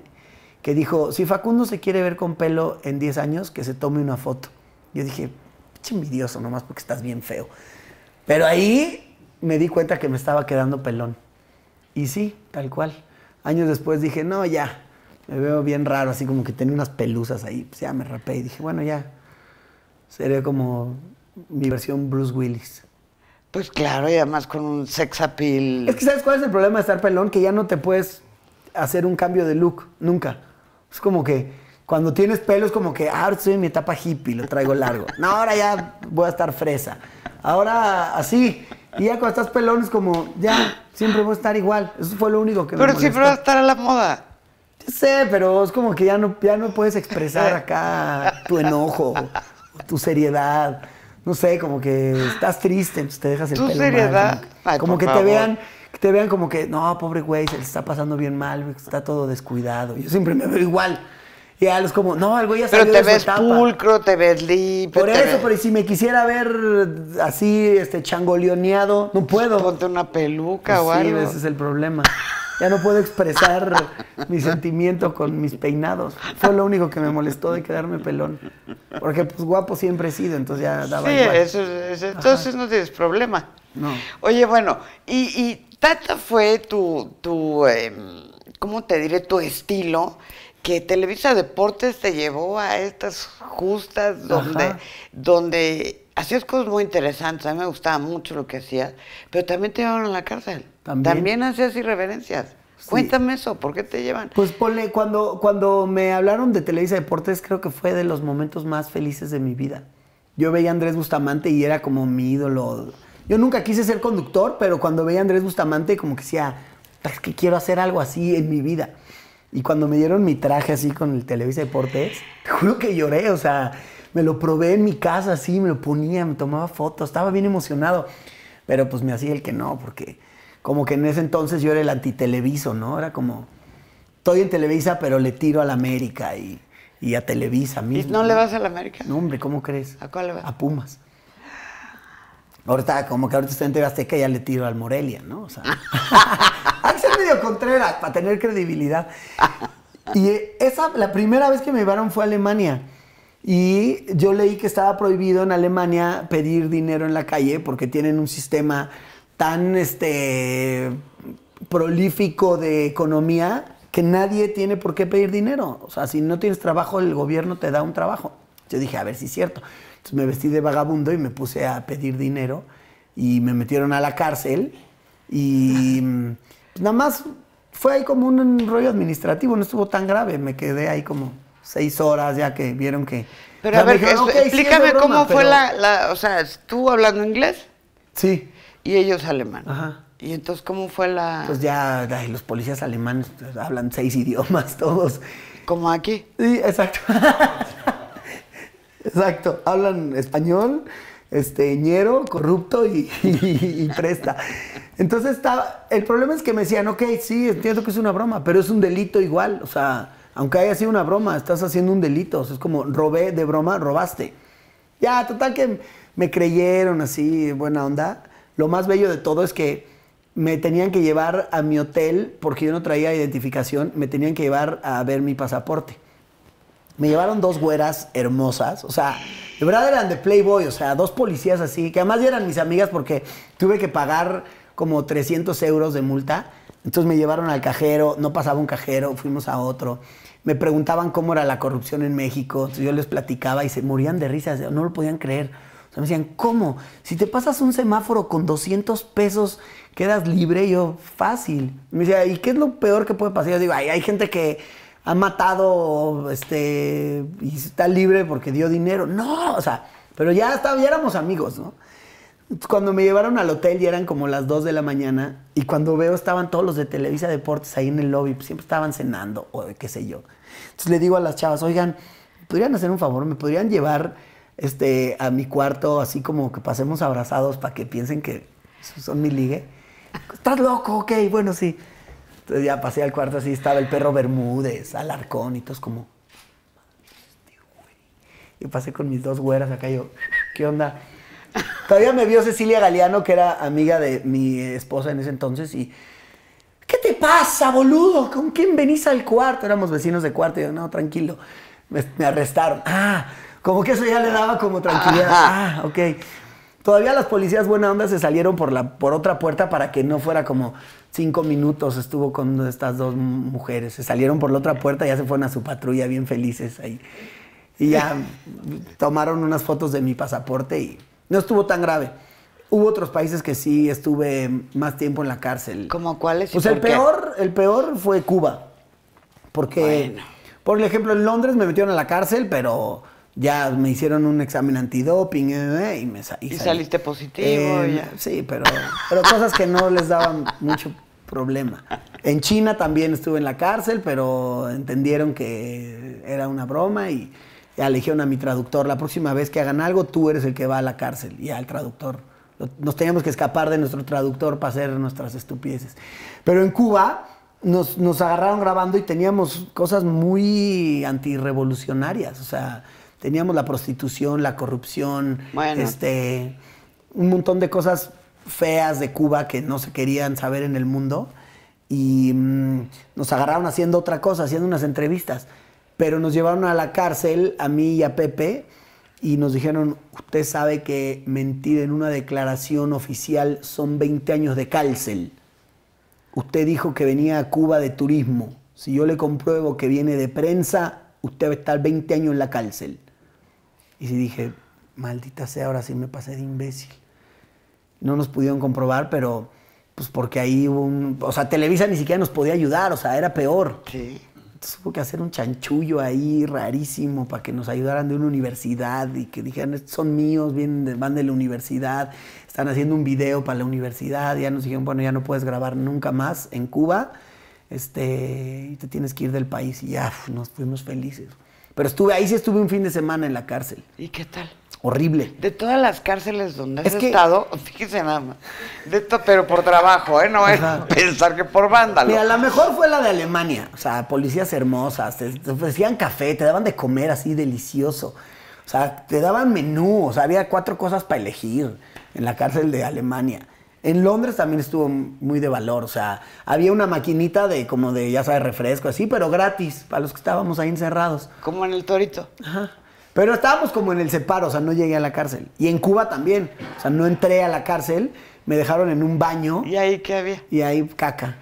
que dijo, si Facundo se quiere ver con pelo en 10 años, que se tome una foto. Yo dije, pinche nomás porque estás bien feo. Pero ahí me di cuenta que me estaba quedando pelón. Y sí, tal cual. Años después dije, no, ya, me veo bien raro, así como que tenía unas pelusas ahí. Pues ya me rapé y dije, bueno, ya, sería como mi versión Bruce Willis. Pues claro, y además con un sex appeal. Es que ¿sabes cuál es el problema de estar pelón? Que ya no te puedes hacer un cambio de look, nunca. Es como que cuando tienes pelo es como que, ah, ahora estoy en mi etapa hippie, lo traigo largo. No, ahora ya voy a estar fresa. Ahora así. Y ya cuando estás pelón es como, ya, siempre voy a estar igual. Eso fue lo único que me Pero siempre vas a estar a la moda. Sí, sé, pero es como que ya no, ya no puedes expresar acá tu enojo, tu seriedad no sé, como que estás triste, entonces te dejas el pelo seriedad? como, que te vean te vean como que, no, pobre güey, se le está pasando bien mal, está todo descuidado. Yo siempre me veo igual. Y a los como, no, el güey ya Pero te ves pulcro, te ves limpio. Por eso, pero si me quisiera ver así, este, changoleoneado, no puedo. Ponte una peluca güey. o Sí, ese es el problema. Ya no puedo expresar mi sentimiento con mis peinados. Fue lo único que me molestó de quedarme pelón. Porque pues guapo siempre he sido, entonces ya daba sí, entonces no tienes problema. No. Oye, bueno, y, y Tata fue tu, tu em, ¿cómo te diré? Tu estilo que Televisa Deportes te llevó a estas justas donde, donde hacías cosas muy interesantes, a mí me gustaba mucho lo que hacías, pero también te llevaron a la cárcel. También, ¿También hacías irreverencias. Cuéntame eso, ¿por qué te llevan? Pues ponle, cuando, cuando me hablaron de Televisa Deportes, creo que fue de los momentos más felices de mi vida. Yo veía a Andrés Bustamante y era como mi ídolo. Yo nunca quise ser conductor, pero cuando veía a Andrés Bustamante, como que decía, es pues, que quiero hacer algo así en mi vida. Y cuando me dieron mi traje así con el Televisa Deportes, te juro que lloré, o sea, me lo probé en mi casa sí, me lo ponía, me tomaba fotos, estaba bien emocionado. Pero pues me hacía el que no, porque como que en ese entonces yo era el antiteleviso, ¿no? Era como, estoy en Televisa, pero le tiro a la América y, a Televisa mismo. no, le vas a la América? No, hombre, ¿cómo crees? ¿A cuál le vas? A Pumas. Ahorita, como que ahorita estoy en TV ya le tiro al Morelia, ¿no? O sea, [LAUGHS] hay que ser contreras para tener credibilidad. Y esa, la primera vez que me llevaron fue a Alemania. Y yo leí que estaba prohibido en Alemania pedir dinero en la calle porque tienen un sistema tan este, prolífico de economía que nadie tiene por qué pedir dinero. O sea, si no tienes trabajo, el gobierno te da un trabajo. Yo dije, a ver si es cierto. Entonces me vestí de vagabundo y me puse a pedir dinero y me metieron a la cárcel y pues, nada más fue ahí como un rollo administrativo, no estuvo tan grave, me quedé ahí como seis horas ya que vieron que... Pero a ver, explícame cómo fue la, O sea, ¿tú hablando inglés? Sí. Y ellos alemán. Ajá. ¿Y entonces cómo fue la...? Pues ya los policías alemanes pues, hablan seis idiomas [LAUGHS] todos. ¿Como aquí? Sí, exacto. [LAUGHS] exacto. Hablan español, este, ñero, corrupto [LAUGHS] y, y presta. Entonces estaba... El problema es que me decían, ok, sí, entiendo que es una broma, pero es un delito igual, o sea aunque haya sido una broma, estás haciendo un delito. es como robé de broma, robaste. Ya, total que me creyeron así, buena onda. Lo más bello de todo es que me tenían que llevar a mi hotel, porque yo no traía identificación, me tenían que llevar a ver mi pasaporte. Me llevaron dos güeras hermosas, o sea, de verdad eran de Playboy, o sea, dos policías así, que además eran mis amigas porque tuve que pagar como 300 euros de multa. Entonces me llevaron al cajero, no pasaba un cajero, fuimos a otro me preguntaban cómo era la corrupción en México, yo les platicaba y se morían de risas, no lo podían creer. me decían, ¿cómo? Si te pasas un semáforo con 200 pesos, quedas libre. yo, fácil. me decía, ¿y qué es lo peor que puede pasar? Yo digo, hay gente que ha matado este, y está libre porque dio dinero. No, o sea, pero ya, está, ya éramos amigos, ¿no? cuando me llevaron al hotel y eran como las 2 de la mañana y cuando veo estaban todos los de Televisa Deportes ahí en el lobby, pues, siempre estaban cenando o qué sé yo. Entonces le digo a las chavas, oigan, ¿podrían hacer un favor? ¿Me podrían llevar este, a mi cuarto así como que pasemos abrazados para que piensen que son mi ligue? ¿Estás loco? Ok, bueno, sí. Entonces ya pasé al cuarto así, estaba el perro Bermúdez, Alarcón y todos como... Este y pasé con mis dos güeras acá yo, ¿qué onda? Todavía me vio Cecilia Galeano, que era amiga de mi esposa en ese entonces, y. ¿Qué te pasa, boludo? ¿Con quién venís al cuarto? Éramos vecinos de cuarto. Y yo, no, tranquilo. Me, arrestaron. Ah, como que eso ya le daba como tranquilidad. Ah, ok. Todavía las policías buena onda se salieron por, la, por otra puerta para que no fuera como cinco minutos estuvo con estas dos mujeres. Se salieron por la otra puerta y ya se fueron a su patrulla bien felices ahí. Y ya tomaron unas fotos de mi pasaporte y no estuvo tan grave. Hubo otros países que sí estuve más tiempo en la cárcel. ¿Como cuáles? Pues el peor, el peor fue Cuba. Porque, por ejemplo, en Londres me metieron a la cárcel, pero ya me hicieron un examen antidoping eh, eh, y me y saliste positivo. Sí, pero, pero cosas que no les daban mucho problema. En China también estuve en la cárcel, pero entendieron que era una broma y legión a mi traductor. La próxima vez que hagan algo, tú eres el que va a la cárcel y al traductor. Nos teníamos que escapar de nuestro traductor para hacer nuestras estupideces. Pero en Cuba nos, nos agarraron grabando y teníamos cosas muy antirrevolucionarias. O sea, teníamos la prostitución, la corrupción, este, un montón de cosas feas de Cuba que no se querían saber en el mundo. Y mm, nos agarraron haciendo otra cosa, haciendo unas entrevistas pero nos llevaron a la cárcel, a mí y a Pepe, y nos dijeron, usted sabe que mentir en una declaración oficial son 20 años de cárcel. Usted dijo que venía a Cuba de turismo. Si yo le compruebo que viene de prensa, usted va a estar 20 años en la cárcel. Y si dije, maldita sea, ahora sí me pasé de imbécil. No nos pudieron comprobar, pero pues porque ahí hubo un... O sea, Televisa ni siquiera nos podía ayudar, o sea, era peor. Sí tuvo que hacer un chanchullo ahí rarísimo para que nos ayudaran de una universidad y que dijeran, estos son míos, vienen van de la universidad, están haciendo un video para la universidad, ya nos dijeron, bueno, ya no puedes grabar nunca más en Cuba, este, te tienes que ir del país y ya, nos fuimos felices. Pero estuve, ahí sí estuve un fin de semana en la cárcel. ¿Y qué tal? Horrible. De todas las cárceles donde has estado, [LAUGHS] fíjese nada más. De esto, pero por trabajo, ¿eh? No es [LAUGHS] pensar que por vándalo. Mira, la mejor fue la de Alemania. O sea, policías hermosas. Te, te ofrecían café, te daban de comer así delicioso. O sea, te daban menú. O sea, había cuatro cosas para elegir en la cárcel de Alemania. En Londres también estuvo muy de valor, o sea, había una maquinita de como de, ya sabes, refresco, así, pero gratis, para los que estábamos ahí encerrados. Como en el torito. Ajá. Pero estábamos como en el separo, o sea, no llegué a la cárcel. Y en Cuba también, o sea, no entré a la cárcel, me dejaron en un baño. ¿Y ahí qué había? Y ahí caca.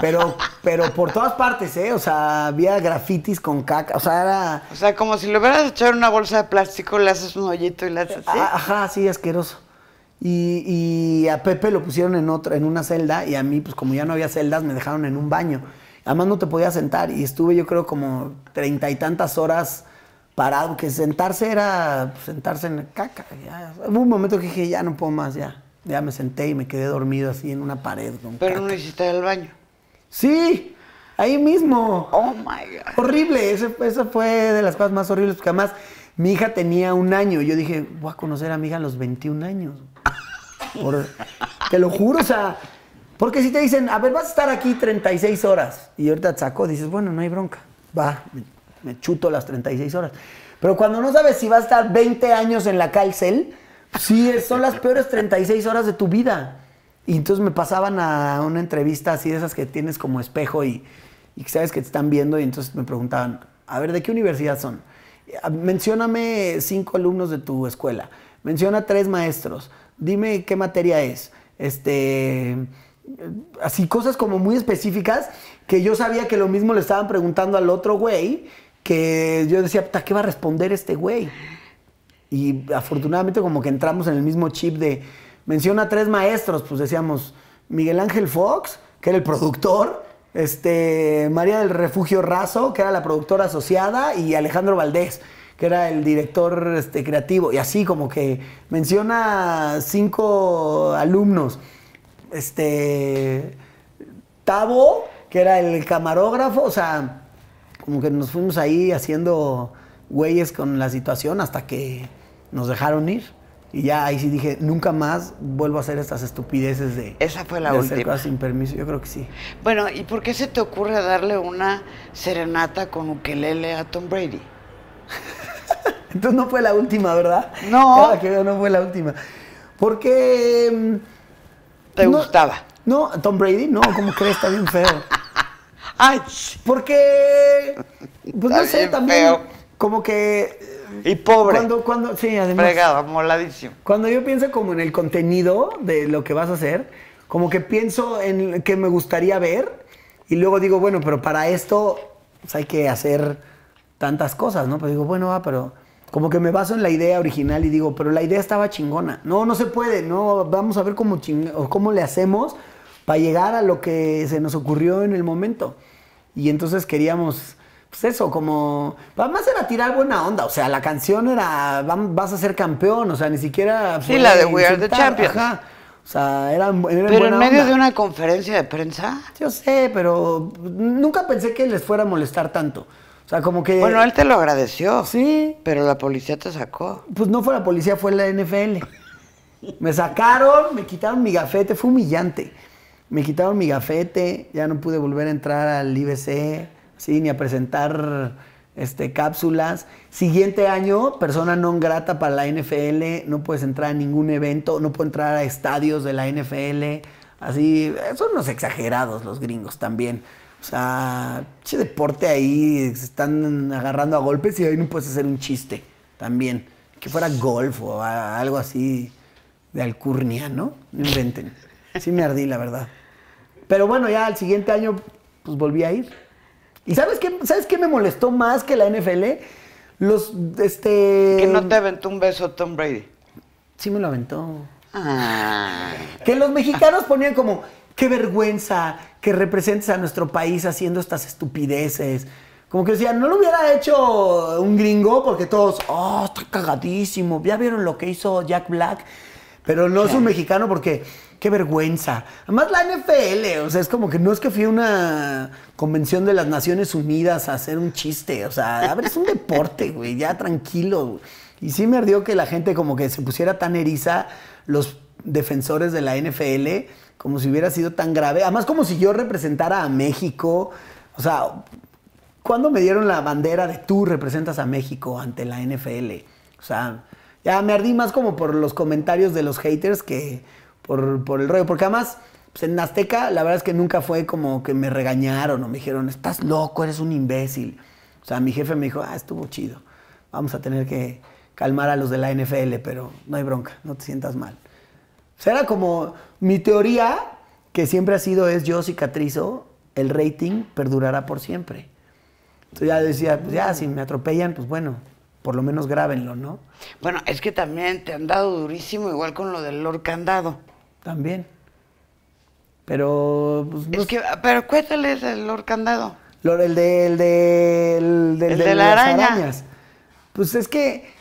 Pero, pero por todas partes, ¿eh? O sea, había grafitis con caca. O sea, era. O sea, como si le hubieras echado una bolsa de plástico, le haces un hoyito y le haces así. Ah, ajá, sí, asqueroso. Y, a Pepe lo pusieron en otra, en una celda, y a mí, pues como ya no había celdas, me dejaron en un baño. Además no te podía sentar. Y estuve yo creo como treinta y tantas horas parado, que sentarse era sentarse en la caca. Ya. Hubo un momento que dije, ya no puedo más, ya. Ya me senté y me quedé dormido así en una pared. Pero no no hiciste el baño. Sí, ahí mismo. Oh my God. Horrible, eso, fue de las cosas más horribles, porque además mi hija tenía un año. Yo dije, voy a conocer a mi hija a los 21 años. te lo juro, o sea, porque si te dicen, a ver, vas a estar aquí 36 horas y ahorita te saco, dices, bueno, no hay bronca. Va, me chuto las 36 horas. Pero cuando no sabes si vas a estar 20 años en la cárcel, sí, son las peores 36 horas de tu vida. Y entonces me pasaban a una entrevista así de esas que tienes como espejo y, y sabes que te están viendo y entonces me preguntaban, a ver, ¿de qué universidad son? Ah, mencióname cinco alumnos de tu escuela, menciona tres maestros, dime qué materia es, este, así cosas como muy específicas que yo sabía que lo mismo le estaban preguntando al otro güey que yo decía, ¿qué va a responder este güey? Y afortunadamente como que entramos en el mismo chip de, menciona tres maestros, pues decíamos, Miguel Ángel Fox, que era el productor, este, María del Refugio Razo, que era la productora asociada, y Alejandro Valdés, que era el director este, creativo. Y así como que menciona cinco alumnos. Este, Tavo, que era el camarógrafo, o sea, como que nos fuimos ahí haciendo güeyes con la situación hasta que nos dejaron ir. Y ya ahí sí dije, nunca más vuelvo a hacer estas estupideces de... Esa fue la Hacer cosas sin permiso, yo creo que sí. Bueno, ¿y por qué se te ocurre darle una serenata con ukelele a Tom Brady? [LAUGHS] Entonces no fue la última, ¿verdad? No. [LAUGHS] no fue la última. Porque... Mm, ¿Te gustaba? No, Tom Brady, no, ¿cómo crees? Está bien feo. Ay, porque. Pues no sé, también. Como que. Y pobre. Cuando, cuando, sí, además. Fregado, moladísimo. Cuando yo pienso como en el contenido de lo que vas a hacer, como que pienso en que me gustaría ver y luego digo, bueno, pero para esto pues, hay que hacer tantas cosas, ¿no? Pero pues digo, bueno, va pero como que me baso en la idea original y digo, pero la idea estaba chingona. No, no se puede, no, vamos a ver cómo, cómo le hacemos para llegar a lo que se nos ocurrió en el momento. Y entonces queríamos, pues eso, como, más era tirar buena onda, o sea, la canción era, vas a ser campeón, o sea, ni siquiera... Sí, la de We Are the Champions. O sea, era, era Pero en medio de una conferencia de prensa. Yo sé, pero nunca pensé que les fuera a molestar tanto. O sea, como que. Bueno, él te lo agradeció. Sí. Pero la policía te sacó. Pues no fue la policía, fue la NFL. me sacaron, me quitaron mi gafete, fue humillante. Me quitaron mi gafete, ya no pude volver a entrar al IBC, ¿sí? ni a presentar este, cápsulas. Siguiente año, persona no grata para la NFL, no puedes entrar a ningún evento, no puedo entrar a estadios de la NFL. Así, eh, son unos exagerados los gringos también. O sea, ese deporte ahí se están agarrando a golpes y ahí no puedes hacer un chiste también. Que fuera golf o algo así de alcurnia, ¿no? No inventen. Sí me ardí, la verdad. Pero bueno, ya al siguiente año, pues volví a ir. ¿Y sabes qué, sabes qué me molestó más que la NFL? Los, este... Que no te aventó un beso Tom Brady. Sí me lo aventó. Ah. Que los mexicanos ponían como, qué vergüenza que representes a nuestro país haciendo estas estupideces. Como que decían, no lo hubiera hecho un gringo porque todos, oh, está cagadísimo. Ya vieron lo que hizo Jack Black. Pero no es un mexicano porque qué vergüenza. Además la NFL, o sea, es como que no es que fui a una convención de las Naciones Unidas a hacer un chiste, o sea, a ver, es un deporte, güey, ya tranquilo. Y sí me ardió que la gente como que se pusiera tan eriza los defensores de la NFL, como si hubiera sido tan grave. Además, como si yo representara a México, o sea, ¿cuándo me dieron la bandera de tú representas a México ante la NFL? O sea, ya me ardí más como por los comentarios de los haters que por, el rollo. Porque además, pues, en Azteca, la verdad es que nunca fue como que me regañaron o me dijeron, estás loco, eres un imbécil. O sea, mi jefe me dijo, ah, estuvo chido. Vamos a tener que calmar a los de la NFL, pero no hay bronca, no te sientas mal. O sea, era como mi teoría, que siempre ha sido, es yo cicatrizo, el rating perdurará por siempre. Entonces ya decía, pues ya, si me atropellan, pues bueno, por lo menos grábenlo, ¿no? Bueno, es que también te han dado durísimo, igual con lo del Lord Candado también. Pero. Pues, es pero cuéntales el Lord Candado? el de, el de, las arañas. Pues es que,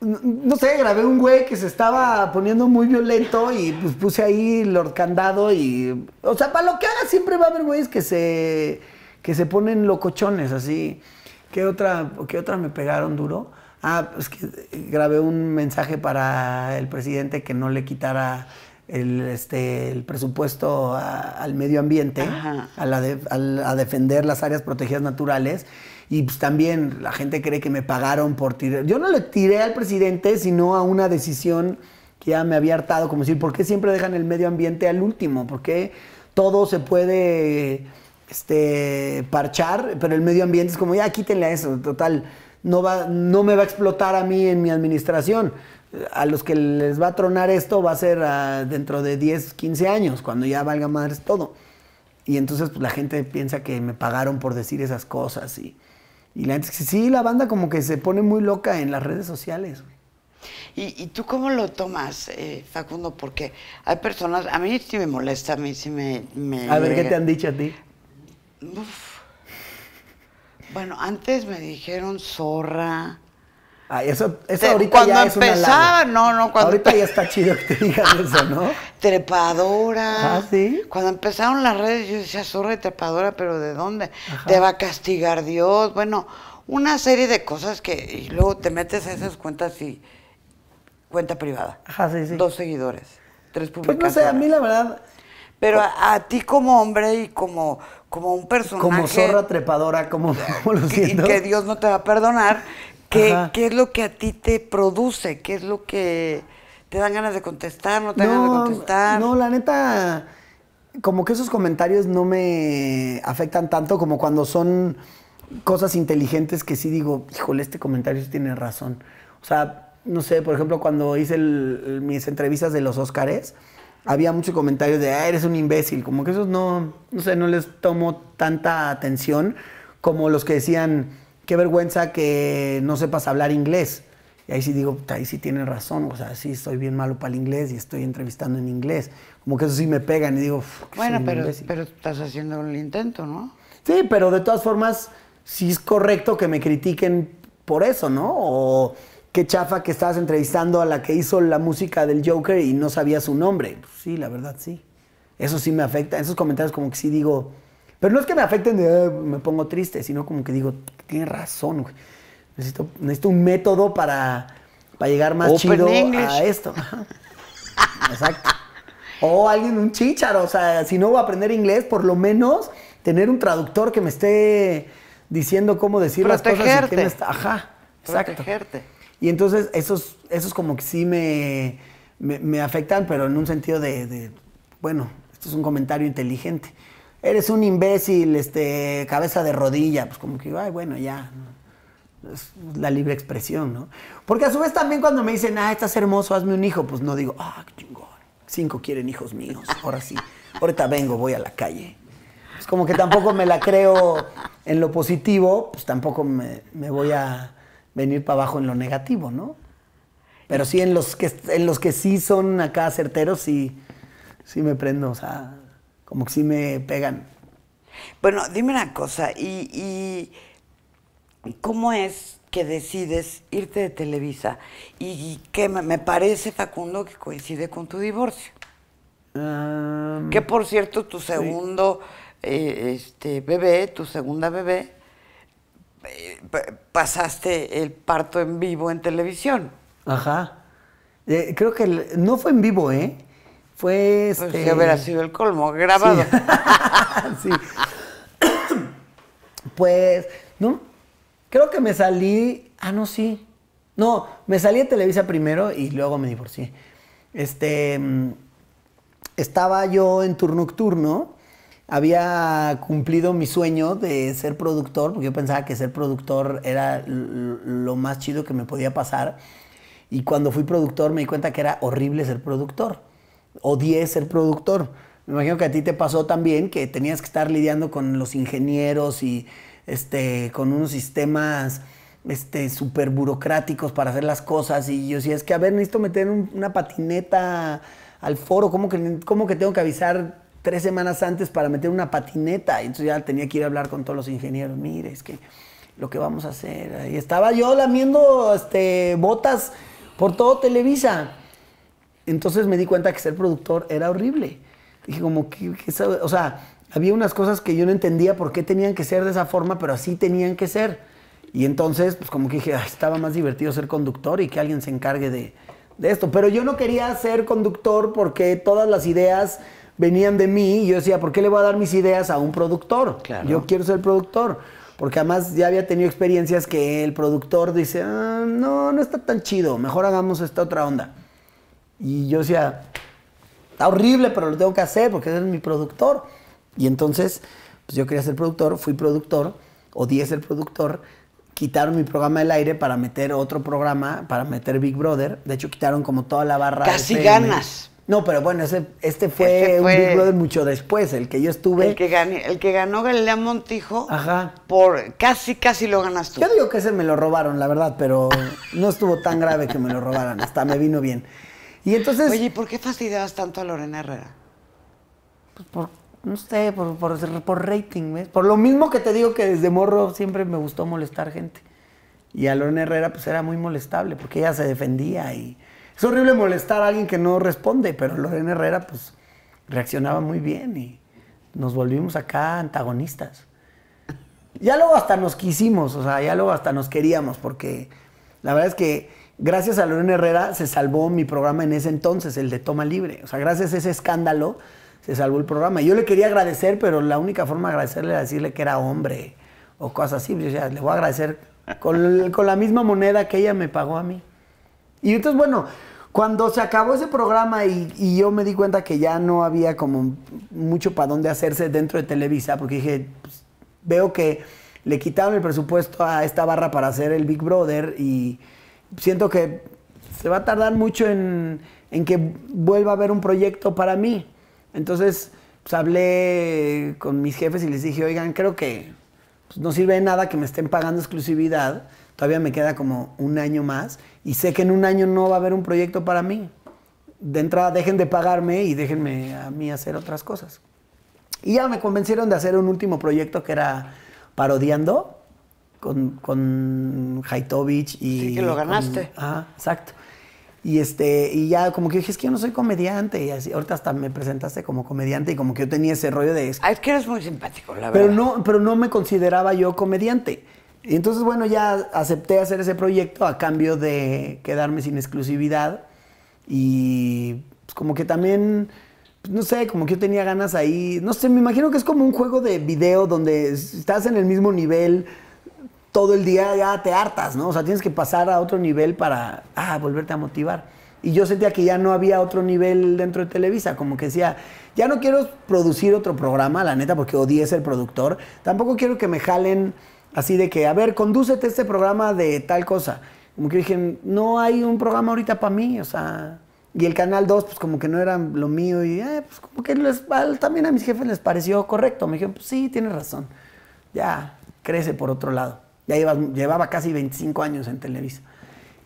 no sé, grabé un güey que se estaba poniendo muy violento y pues puse ahí Lord Candado y... O sea, para lo que haga siempre va a haber güeyes que se, que se ponen locochones, así. ¿Qué otra, ¿Qué otra me pegaron duro? Ah, pues que grabé un mensaje para el presidente que no le quitara el, este, el presupuesto al medio ambiente, a, defender las áreas protegidas naturales. Y pues, también la gente cree que me pagaron por tirar. Yo no le tiré al presidente, sino a una decisión que ya me había hartado, como decir, ¿por qué siempre dejan el medio ambiente al último? ¿Por qué todo se puede este, parchar, pero el medio ambiente es como, ya quítenle a eso, total, no, no me va a explotar a mí en mi administración a los que les va a tronar esto va a ser ah, dentro de 10, 15 años, cuando ya valga madres todo. Y entonces pues, la gente piensa que me pagaron por decir esas cosas. Y, y la gente sí, la banda como que se pone muy loca en las redes sociales. ¿Y, ¿Y, tú cómo lo tomas, eh, Facundo? Porque hay personas, a mí sí me molesta, a mí sí me... a ver, ¿qué te han dicho a ti? Bueno, antes me dijeron zorra, Ay, ah, eso, eso ahorita cuando ya es empezaba, no, no, ahorita ya está chido que te digas [LAUGHS] eso, ¿no? Trepadora. Ah, sí. Cuando empezaron las redes, yo decía zorra y trepadora, pero ¿de dónde? Te va a castigar Dios. Bueno, una serie de cosas que y luego te metes a esas cuentas y cuenta privada. Ajá, sí, sí. Dos seguidores, tres publicaciones. Pues no sé, a mí la verdad. Pero a, ti como hombre y como, como un personaje... Como zorra trepadora, como, [LAUGHS] como lo siento. Y que Dios no te va a perdonar, ¿Qué, es lo que a ti te produce? ¿Qué es lo que te dan ganas de contestar? ¿No te dan ganas de contestar? No, la neta, como que esos comentarios no me afectan tanto como cuando son cosas inteligentes que sí digo, híjole, este comentario sí tiene razón. O sea, no sé, por ejemplo, cuando hice mis entrevistas de los Óscares, había muchos comentarios de, eres un imbécil. Como que esos no, no sé, no les tomo tanta atención como los que decían qué vergüenza que no sepas hablar inglés. Y ahí sí digo, ahí sí tienen razón, o sea, sí, estoy bien malo para el inglés y estoy entrevistando en inglés. Como que eso sí me pegan y digo, bueno, pero, pero estás haciendo el intento, ¿no? Sí, pero de todas formas, sí es correcto que me critiquen por eso, ¿no? O qué chafa que estabas entrevistando a la que hizo la música del Joker y no sabía su nombre. Pues sí, la verdad, sí. Eso sí me afecta. Esos comentarios como que sí digo, pero no es que me afecten de, me pongo triste, sino como que digo, tienes razón, Necesito, necesito un método para, llegar más chido a esto. Exacto. O alguien, un chicharo. O sea, si no voy a aprender inglés, por lo menos tener un traductor que me esté diciendo cómo decir las cosas. Y que Ajá, exacto. Y entonces esos, esos como que sí me, afectan, pero en un sentido de, bueno, esto es un comentario inteligente eres un imbécil, este, cabeza de rodilla, pues como que, ay, bueno, ya. Es la libre expresión, ¿no? Porque a su vez también cuando me dicen, ah, estás hermoso, hazme un hijo, pues no digo, ah, qué chingón, cinco quieren hijos míos, ahora sí, ahorita vengo, voy a la calle. Es pues como que tampoco me la creo en lo positivo, pues tampoco me, voy a venir para abajo en lo negativo, ¿no? Pero sí en los que en los que sí son acá certeros, sí, sí me prendo, o sea, como que sí me pegan. Bueno, dime una cosa, ¿y, cómo es que decides irte de Televisa? Y, que me parece, Facundo, que coincide con tu divorcio. que por cierto, tu segundo eh, este, bebé, tu segunda bebé, eh, pasaste el parto en vivo en televisión. Ajá. Eh, creo que no fue en vivo, ¿eh? pues este... haber sido el colmo, grabado. Sí. [LAUGHS] [COUGHS] pues, no, creo que me salí, ah, no, sí. No, me salí de Televisa primero y luego me divorcié. Este, mm, estaba yo en turno nocturno, había cumplido mi sueño de ser productor, porque yo pensaba que ser productor era lo más chido que me podía pasar. Y cuando fui productor me di cuenta que era horrible ser productor odié ser productor. Me imagino que a ti te pasó también que tenías que estar lidiando con los ingenieros y este, con unos sistemas este, súper burocráticos para hacer las cosas. Y yo decía, es que, a ver, necesito meter una patineta al foro. ¿Cómo que, que tengo que avisar tres semanas antes para meter una patineta? Y entonces ya tenía que ir a hablar con todos los ingenieros. Mire, es que lo que vamos a hacer. Y estaba yo lamiendo este, botas por todo Televisa. Entonces me di cuenta que ser productor era horrible. Dije, como que, o sea, había unas cosas que yo no entendía por qué tenían que ser de esa forma, pero así tenían que ser. Y entonces, pues como que dije, ah, estaba más divertido ser conductor y que alguien se encargue de, esto. Pero yo no quería ser conductor porque todas las ideas venían de mí y yo decía, ¿por qué le voy a dar mis ideas a un productor? Yo quiero ser productor. Porque además ya había tenido experiencias que el productor dice, ah, no, no está tan chido, mejor hagamos esta otra onda. Y yo decía, está horrible, pero lo tengo que hacer porque es mi productor. Y entonces, pues yo quería ser productor, fui productor, odié ser productor. Quitaron mi programa del aire para meter otro programa, para meter Big Brother. De hecho, quitaron como toda la barra. Casi ganas. No, pero bueno, ese, este, este fue, un Big Brother mucho después, el que yo estuve. El que, el que ganó Galilea Montijo. Ajá. Por casi, casi lo ganaste tú. Yo digo que ese me lo robaron, la verdad, pero no estuvo tan grave que me lo robaran. Hasta me vino bien. Y entonces... Oye, ¿y por qué fastidiabas tanto a Lorena Herrera? Pues por, no sé, por, por, rating, ¿ves? Por lo mismo que te digo que desde morro siempre me gustó molestar gente. Y a Lorena Herrera pues era muy molestable porque ella se defendía y... Es horrible molestar a alguien que no responde, pero Lorena Herrera pues reaccionaba muy bien y nos volvimos acá antagonistas. Ya luego hasta nos quisimos, o sea, ya luego hasta nos queríamos porque la verdad es que gracias a Lorena Herrera se salvó mi programa en ese entonces, el de Toma Libre. O sea, gracias a ese escándalo se salvó el programa. Yo le quería agradecer, pero la única forma de agradecerle era decirle que era hombre o cosas así. Yo decía, le voy a agradecer con, con la misma moneda que ella me pagó a mí. Y entonces, bueno, cuando se acabó ese programa y, yo me di cuenta que ya no había como mucho para dónde hacerse dentro de Televisa, porque dije, pues, veo que le quitaron el presupuesto a esta barra para hacer el Big Brother y siento que se va a tardar mucho en, en que vuelva a haber un proyecto para mí. Entonces, pues hablé con mis jefes y les dije, oigan, creo que pues, no sirve de nada que me estén pagando exclusividad. Todavía me queda como un año más y sé que en un año no va a haber un proyecto para mí. De entrada, dejen de pagarme y déjenme a mí hacer otras cosas. Y ya me convencieron de hacer un último proyecto que era parodiando con, con Haitovich y... Sí, que lo ganaste. ajá, ah, exacto. Y, este, y ya como que dije, es que yo no soy comediante. Y así, ahorita hasta me presentaste como comediante y como que yo tenía ese rollo de... Ah, es que eres muy simpático, la verdad. Pero no, pero no me consideraba yo comediante. Y entonces, bueno, ya acepté hacer ese proyecto a cambio de quedarme sin exclusividad. Y pues, como que también, pues, no sé, como que yo tenía ganas ahí. No sé, me imagino que es como un juego de video donde estás en el mismo nivel todo el día ya te hartas, ¿no? O sea, tienes que pasar a otro nivel para ah, volverte a motivar. Y yo sentía que ya no había otro nivel dentro de Televisa, como que decía, ya no quiero producir otro programa, la neta, porque odié ser productor. Tampoco quiero que me jalen así de que, a ver, condúcete este programa de tal cosa. Como que dije, no hay un programa ahorita para mí, o sea, y el Canal 2, pues como que no era lo mío. Y eh, pues como que les, también a mis jefes les pareció correcto. Me dijeron, pues sí, tienes razón. Ya, crece por otro lado. Ya llevaba casi 25 años en Televisa.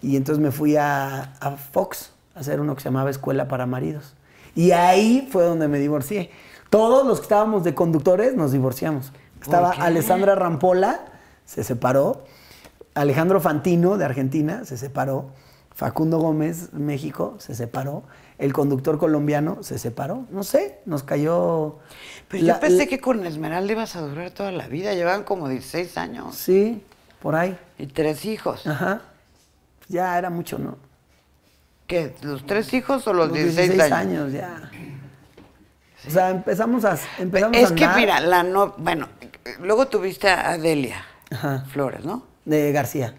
Y entonces me fui a, Fox a hacer uno que se llamaba Escuela para Maridos. Y ahí fue donde me divorcié. Todos los que estábamos de conductores nos divorciamos. Estaba Alessandra Rampola, se separó. Alejandro Fantino, de Argentina, se separó. Facundo Gómez, México, se separó. El conductor colombiano se separó. No sé, nos cayó. Pero yo pensé que con Esmeralda ibas a durar toda la vida. Llevaban como 16 años. Sí por ahí. Y tres hijos. Ajá. Ya era mucho, ¿no? ¿Qué? ¿Los tres hijos o los, los 16, años? ya. O sea, empezamos a empezamos Es que mira, la no, bueno, luego tuviste a Delia Flores, ¿no? De García.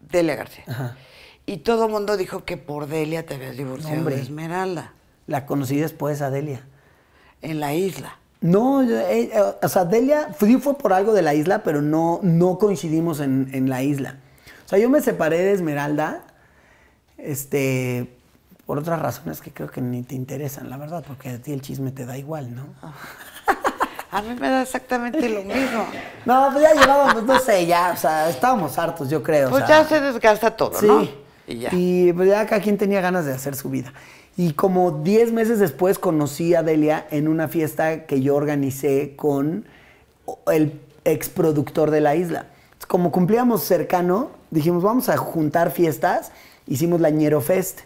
Delia García. Ajá. Y todo el mundo dijo que por Delia te habías divorciado Esmeralda. La conocí después a Delia. En la isla. No, eh, eh, o sea, Delia fue, fue por algo de la isla, pero no, no coincidimos en, en, la isla. O sea, yo me separé de Esmeralda, este, por otras razones que creo que ni te interesan, la verdad, porque a ti el chisme te da igual, ¿no? Ah. A mí me da exactamente lo mismo. No, pues ya llevábamos, no sé, ya, o sea, estábamos hartos, yo creo. Pues ya se desgasta todo, sí. Y, ya. y pues ya cada quien tenía ganas de hacer su vida. Y como 10 meses después conocí a Delia en una fiesta que yo organicé con el exproductor de la isla. Como cumplíamos cercano, dijimos, vamos a juntar fiestas, hicimos la Ñero Fest.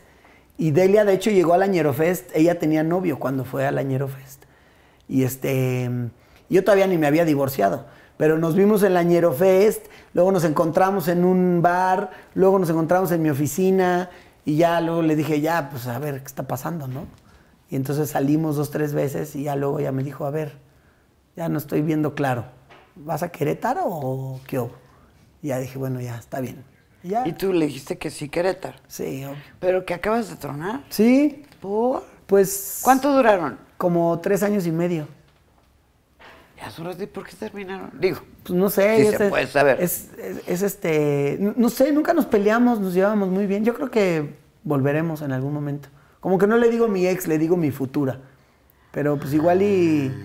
Y Delia, de hecho, llegó a la Ñero Fest, ella tenía novio cuando fue a la Ñero Fest. Y este, yo todavía ni me había divorciado pero nos vimos en la Ñero Fest, luego nos encontramos en un bar, luego nos encontramos en mi oficina, y ya luego le dije, ya, pues a ver, ¿qué está pasando, no? Y entonces salimos dos, tres veces y ya luego ya me dijo, a ver, ya no estoy viendo claro. ¿Vas a Querétaro o qué hubo? Y ya dije, bueno, ya, está bien. Y, tú le dijiste que sí, Querétaro. Sí, obvio. ¿Pero que acabas de tronar? Sí. ¿Por? Pues. ¿Cuánto duraron? Como tres años y medio horas de por qué terminaron? Digo. Pues no sé. Si se puede saber. Es, este. No sé, nunca nos peleamos, nos llevábamos muy bien. Yo creo que volveremos en algún momento. Como que no le digo mi ex, le digo mi futura. Pero pues igual y. Ah.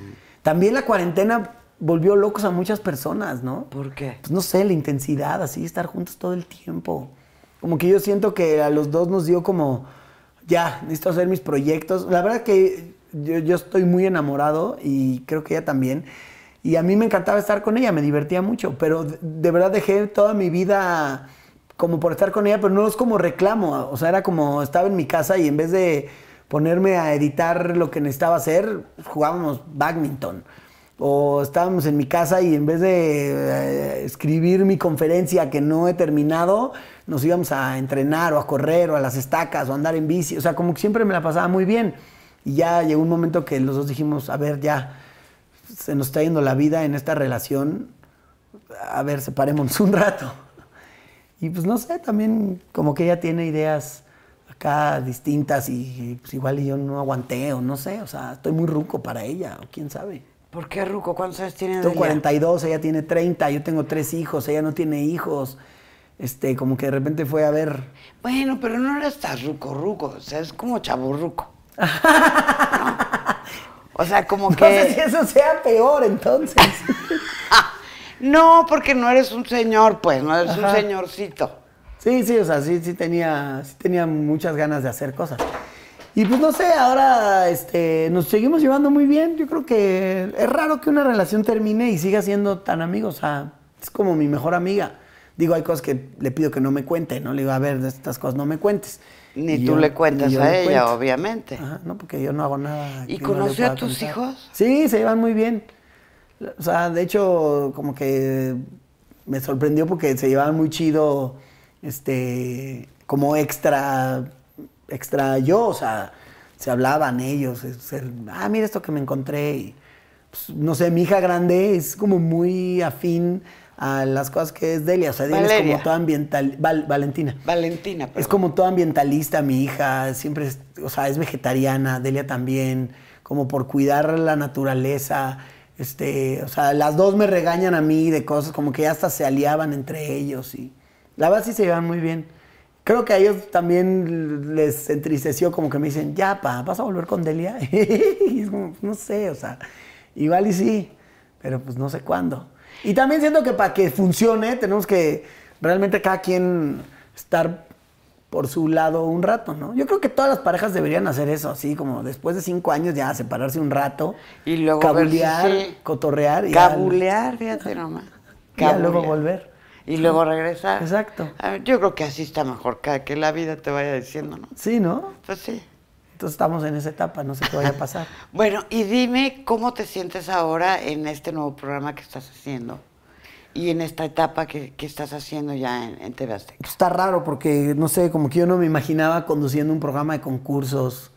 También la cuarentena volvió locos a muchas personas, ¿no? ¿Por qué? Pues no sé, la intensidad, así, estar juntos todo el tiempo. Como que yo siento que a los dos nos dio como. Ya, necesito hacer mis proyectos. La verdad que yo, yo estoy muy enamorado y creo que ella también. Y a mí me encantaba estar con ella, me divertía mucho, pero de, verdad dejé toda mi vida como por estar con ella, pero no es como reclamo, o sea, era como estaba en mi casa y en vez de ponerme a editar lo que necesitaba hacer, jugábamos badminton. O estábamos en mi casa y en vez de eh, escribir mi conferencia que no he terminado, nos íbamos a entrenar o a correr o a las estacas o a andar en bici. O sea, como que siempre me la pasaba muy bien. Y ya llegó un momento que los dos dijimos, a ver, ya, se nos está yendo la vida en esta relación, a ver, separemos un rato. Y pues no sé, también como que ella tiene ideas acá distintas y pues igual yo no aguanté o no sé, o sea, estoy muy ruco para ella o quién sabe. ¿Por qué ruco? ¿Cuántos años tiene Tengo 42, ella tiene 30, yo tengo tres hijos, ella no tiene hijos. Este, como que de repente fue a ver. Bueno, pero no era estás ruco, ruco, o sea, es como chavo ruco. [LAUGHS] o sea, como que. No sé si eso sea peor entonces. [LAUGHS] no, porque no eres un señor, pues, no eres un señorcito. Sí, sí, o sea, sí, tenía, sí tenía muchas ganas de hacer cosas. Y pues no sé, ahora este, nos seguimos llevando muy bien. Yo creo que es raro que una relación termine y siga siendo tan amigo O sea, es como mi mejor amiga. Digo, hay cosas que le pido que no me cuente, ¿no? Le digo, a ver, de estas cosas no me cuentes. Ni tú le cuentas a ella, obviamente. no, porque yo no hago nada. ¿Y conoció a tus hijos? Sí, se llevan muy bien. O sea, de hecho, como que me sorprendió porque se llevaban muy chido, este, como extra, extra yo, o sea, se hablaban ellos, ah, mira esto que me encontré. Pues, no sé, mi hija grande es como muy afín a las cosas que es Delia. O sea, Delia es como toda ambiental. Valentina. Valentina, Es como toda ambientalista, mi hija. Siempre, o sea, es vegetariana. Delia también. Como por cuidar la naturaleza. Este, o sea, las dos me regañan a mí de cosas, como que hasta se aliaban entre ellos. Y la verdad sí se llevan muy bien. Creo que a ellos también les entristeció, como que me dicen, ya, pa, ¿vas a volver con Delia? [LAUGHS] no sé, o sea, igual y sí, pero pues no sé cuándo. Y también siento que para que funcione tenemos que realmente cada quien estar por su lado un rato, ¿no? Yo creo que todas las parejas deberían hacer eso, así como después de cinco años ya separarse un rato. Y luego cabulear, cotorrear. Y cabulear, fíjate nomás. [LAUGHS] Y luego volver. Y luego regresar. Exacto. Ah, yo creo que así está mejor, cada que la vida te vaya diciendo, ¿no? Sí, ¿no? Pues sí. Entonces estamos en esa etapa, no sé qué vaya a pasar. [LAUGHS] bueno, y dime cómo te sientes ahora en este nuevo programa que estás haciendo y en esta etapa que, que estás haciendo ya en, TV Azteca. está raro porque, no sé, como que yo no me imaginaba conduciendo un programa de concursos.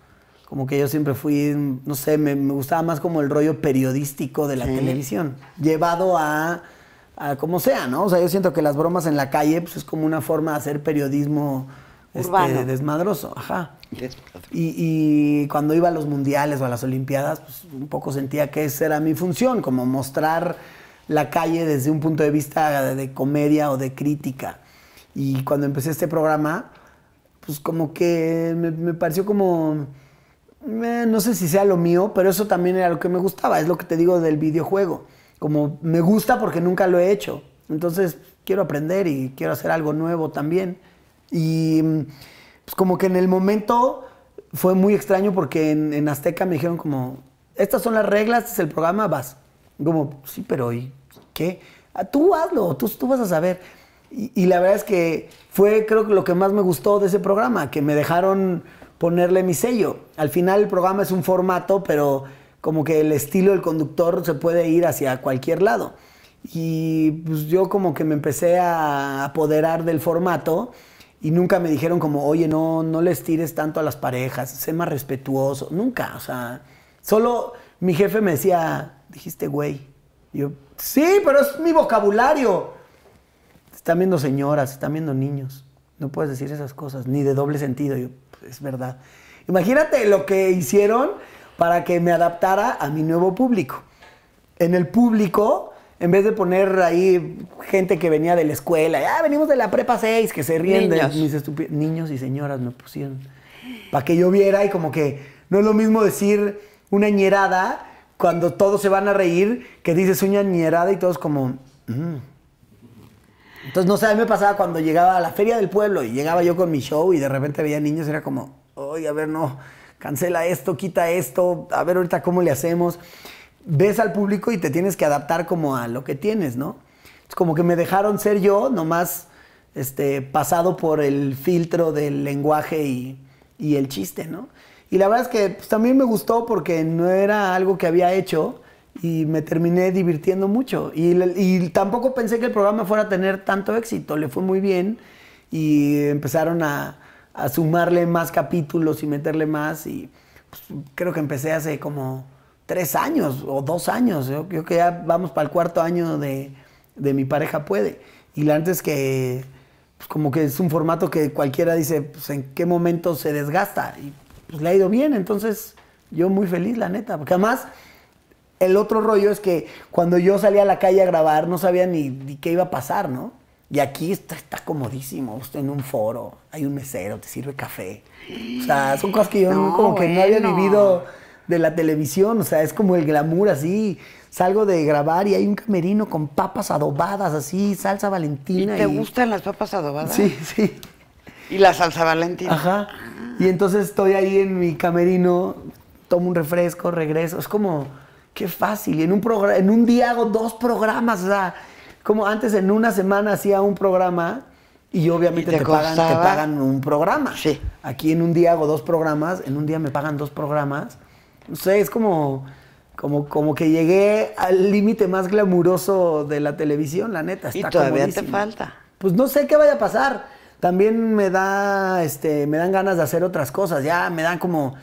Como que yo siempre fui, no sé, me, gustaba más como el rollo periodístico de la televisión, llevado a, a como sea, ¿no? O sea, yo siento que las bromas en la calle pues, es como una forma de hacer periodismo este, desmadroso, ajá. Y, cuando iba a los mundiales o a las olimpiadas, pues un poco sentía que esa era mi función, como mostrar la calle desde un punto de vista de, comedia o de crítica. Y cuando empecé este programa, pues como que me, pareció como, eh, no sé si sea lo mío, pero eso también era lo que me gustaba, es lo que te digo del videojuego. Como me gusta porque nunca lo he hecho. Entonces quiero aprender y quiero hacer algo nuevo también. Y mm, pues como que en el momento fue muy extraño porque en, Azteca me dijeron como, estas son las reglas, este es el programa, vas. como, sí, pero ¿y qué? Ah, tú hazlo, tú, tú vas a saber. Y, y, la verdad es que fue creo que lo que más me gustó de ese programa, que me dejaron ponerle mi sello. Al final el programa es un formato, pero como que el estilo del conductor se puede ir hacia cualquier lado. Y pues yo como que me empecé a apoderar del formato y nunca me dijeron como, oye, no, no les tires tanto a las parejas, sé más respetuoso. Nunca, o sea, solo mi jefe me decía, dijiste güey. yo, sí, pero es mi vocabulario. Están viendo señoras, están viendo niños. No puedes decir esas cosas, ni de doble sentido. yo, es verdad. Imagínate lo que hicieron para que me adaptara a mi nuevo público. En el público en vez de poner ahí gente que venía de la escuela, ah, venimos de la prepa 6, que se ríen de mis Niños y señoras me pusieron. Para que yo viera y como que no es lo mismo decir una ñerada cuando todos se van a reír que dices una ñerada y todos como... Mm". Entonces, no sé, a mí me pasaba cuando llegaba a la feria del pueblo y llegaba yo con mi show y de repente veía niños y era como, oye, a ver, no, cancela esto, quita esto, a ver ahorita cómo le hacemos ves al público y te tienes que adaptar como a lo que tienes, ¿no? Es como que me dejaron ser yo, nomás este, pasado por el filtro del lenguaje y, y el chiste, ¿no? Y la verdad es que pues, también me gustó porque no era algo que había hecho y me terminé divirtiendo mucho. Y, y, tampoco pensé que el programa fuera a tener tanto éxito, le fue muy bien y empezaron a, a sumarle más capítulos y meterle más y pues, creo que empecé hace como tres años o dos años. Yo creo que ya vamos para el cuarto año de, Mi Pareja Puede. Y la antes que, pues, como que es un formato que cualquiera dice, pues en qué momento se desgasta. Y pues le ha ido bien, entonces yo muy feliz, la neta. Porque además, el otro rollo es que cuando yo salía a la calle a grabar, no sabía ni, qué iba a pasar, ¿no? Y aquí está, está comodísimo, usted en un foro, hay un mesero, te sirve café. O sea, son cosas que yo como que no había vivido de la televisión, o sea, es como el glamour así. Salgo de grabar y hay un camerino con papas adobadas así, salsa valentina. ¿Y te gustan las papas adobadas? Sí, sí. ¿Y la salsa valentina? Ajá. Y entonces estoy ahí en mi camerino, tomo un refresco, regreso. Es como, qué fácil. Y en un, en un día hago dos programas, o sea, como antes en una semana hacía un programa y obviamente pagan, te pagan un programa. Sí. Aquí en un día hago dos programas, en un día me pagan dos programas no sé, es como, como, como que llegué al límite más glamuroso de la televisión, la neta. Está y todavía te falta. Pues no sé qué vaya a pasar. También me da, este, me dan ganas de hacer otras cosas. Ya me dan como,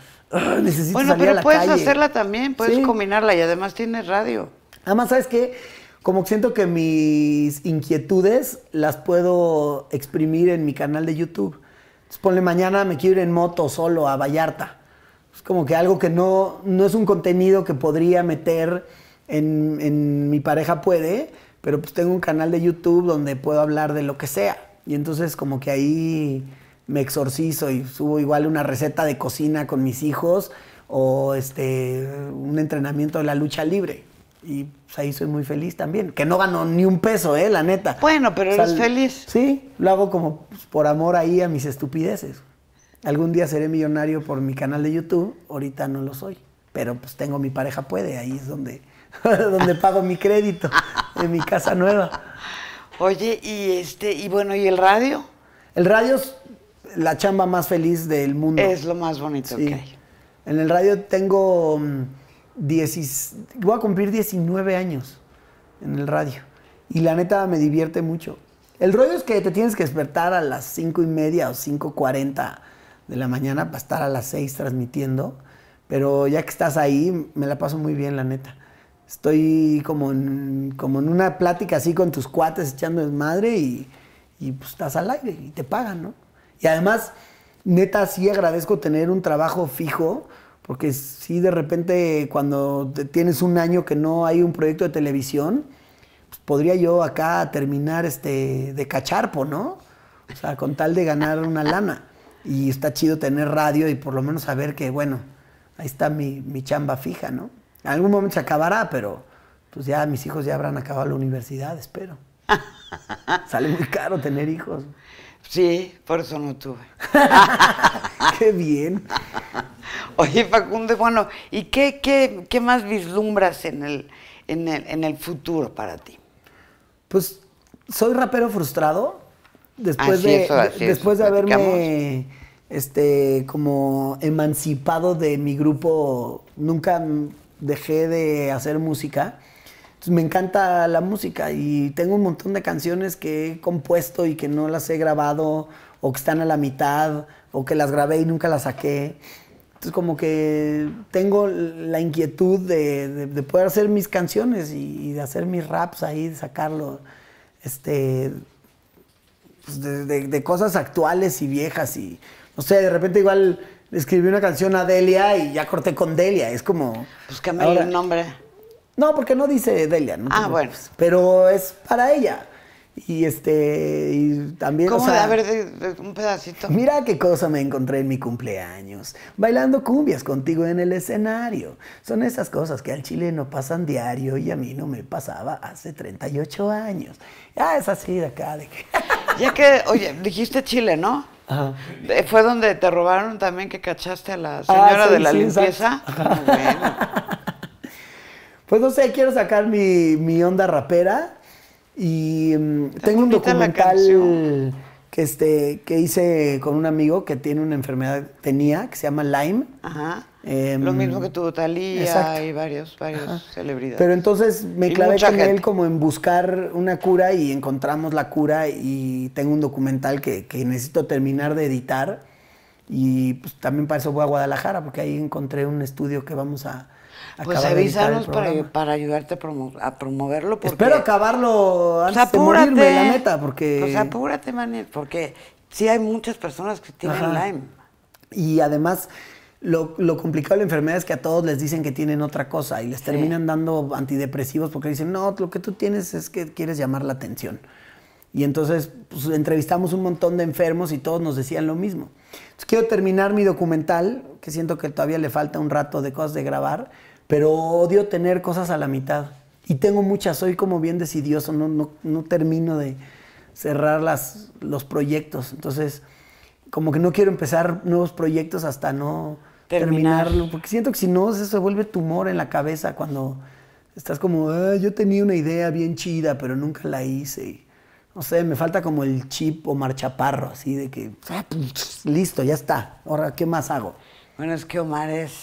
necesito bueno, salir a la Bueno, pero puedes hacerla también, puedes combinarla y además tienes radio. Además, ¿sabes qué? Como siento que mis inquietudes las puedo exprimir en mi canal de YouTube. Entonces, ponle mañana me quiero ir en moto solo a Vallarta es como que algo que no, es un contenido que podría meter en, mi pareja puede, pero pues tengo un canal de YouTube donde puedo hablar de lo que sea. Y entonces como que ahí me exorcizo y subo igual una receta de cocina con mis hijos o este un entrenamiento de la lucha libre. Y pues, ahí soy muy feliz también. Que no gano ni un peso, ¿eh? La neta. Bueno, pero eres feliz. Sí, lo hago como pues, por amor ahí a mis estupideces. Algún día seré millonario por mi canal de YouTube, ahorita no lo soy, pero pues tengo mi pareja puede, ahí es donde, [LAUGHS] donde pago mi crédito en mi casa nueva. Oye, y este, y bueno, ¿y el radio? El radio es la chamba más feliz del mundo. Es lo más bonito sí. En el radio tengo 10, mm, voy a cumplir 19 años en el radio. Y la neta me divierte mucho. El rollo es que te tienes que despertar a las 5 y media o 5.40 de la mañana para estar a las 6 transmitiendo. Pero ya que estás ahí, me la paso muy bien, la neta. Estoy como en, como en una plática así con tus cuates echando desmadre y, y pues estás al aire y te pagan, ¿no? Y además, neta, sí agradezco tener un trabajo fijo, porque sí de repente cuando tienes un año que no hay un proyecto de televisión, pues, podría yo acá terminar este de cacharpo, ¿no? O sea, con tal de ganar una lana. Y está chido tener radio y por lo menos saber que, bueno, ahí está mi, chamba fija, ¿no? En algún momento se acabará, pero pues ya mis hijos ya habrán acabado la universidad, espero. [LAUGHS] Sale muy caro tener hijos. Sí, por eso no tuve. [LAUGHS] qué bien. [LAUGHS] Oye, Facundo, bueno, ¿y qué, más vislumbras en el, en, el, en el futuro para ti? Pues soy rapero frustrado después, ah, de, después de haberme este, como emancipado de mi grupo, nunca dejé de hacer música. me encanta la música y tengo un montón de canciones que he compuesto y que no las he grabado o que están a la mitad o que las grabé y nunca las saqué. Entonces como que tengo la inquietud de, poder hacer mis canciones y, de hacer mis raps ahí, de sacarlo. Este, pues, de, cosas actuales y viejas y, no sé, de repente igual escribí una canción a Delia y ya corté con Delia, es como... Pues el nombre. No, porque no dice Delia. No ah, bueno. Pero es para ella. Y este, también. ¿Cómo a ver, un pedacito. Mira qué cosa me encontré en mi cumpleaños. Bailando cumbias contigo en el escenario. Son esas cosas que al chile no pasan diario y a mí no me pasaba hace 38 años. Ah, es así de acá. [LAUGHS] ya que, oye, dijiste Chile, ¿no? Eh, fue donde te robaron también que cachaste a la ah, señora de la limpieza. [LAUGHS] Ah, pues no sé, quiero sacar mi, mi onda rapera y mm, tengo un documental que, este, que hice con un amigo que tiene una enfermedad, tenía, que se llama Lyme. Em, Lo mismo que tuvo Talía y varios, varios celebridades. Pero entonces me clavé con él como en buscar una cura y encontramos la cura y tengo un documental que, que necesito terminar de editar. Y pues, también para eso voy a Guadalajara, porque ahí encontré un estudio que vamos a, pues avísanos para, ayudarte a, promoverlo. Porque... Espero acabarlo pues antes de la meta porque... Pues apúrate, Manel, porque sí hay muchas personas que tienen Lyme. Y además... Lo, complicado de la enfermedad es que a todos les dicen que tienen otra cosa y les terminan dando antidepresivos porque dicen, no, lo que tú tienes es que quieres llamar la atención. Y entonces pues, entrevistamos un montón de enfermos y todos nos decían lo mismo. quiero terminar mi documental, que siento que todavía le falta un rato de cosas de grabar, pero odio tener cosas a la mitad. Y tengo muchas, soy como bien decidioso, no, no, no termino de cerrar las, los proyectos. Entonces, como que no quiero empezar nuevos proyectos hasta no terminarlo, porque siento que si no, eso se vuelve tumor en la cabeza cuando estás como, ah, yo tenía una idea bien chida, pero nunca la hice. no sé, me falta como el chip o marchaparro, así de que, ah, pues, listo, ya está, ahora, ¿qué más hago? Bueno, es que Omar es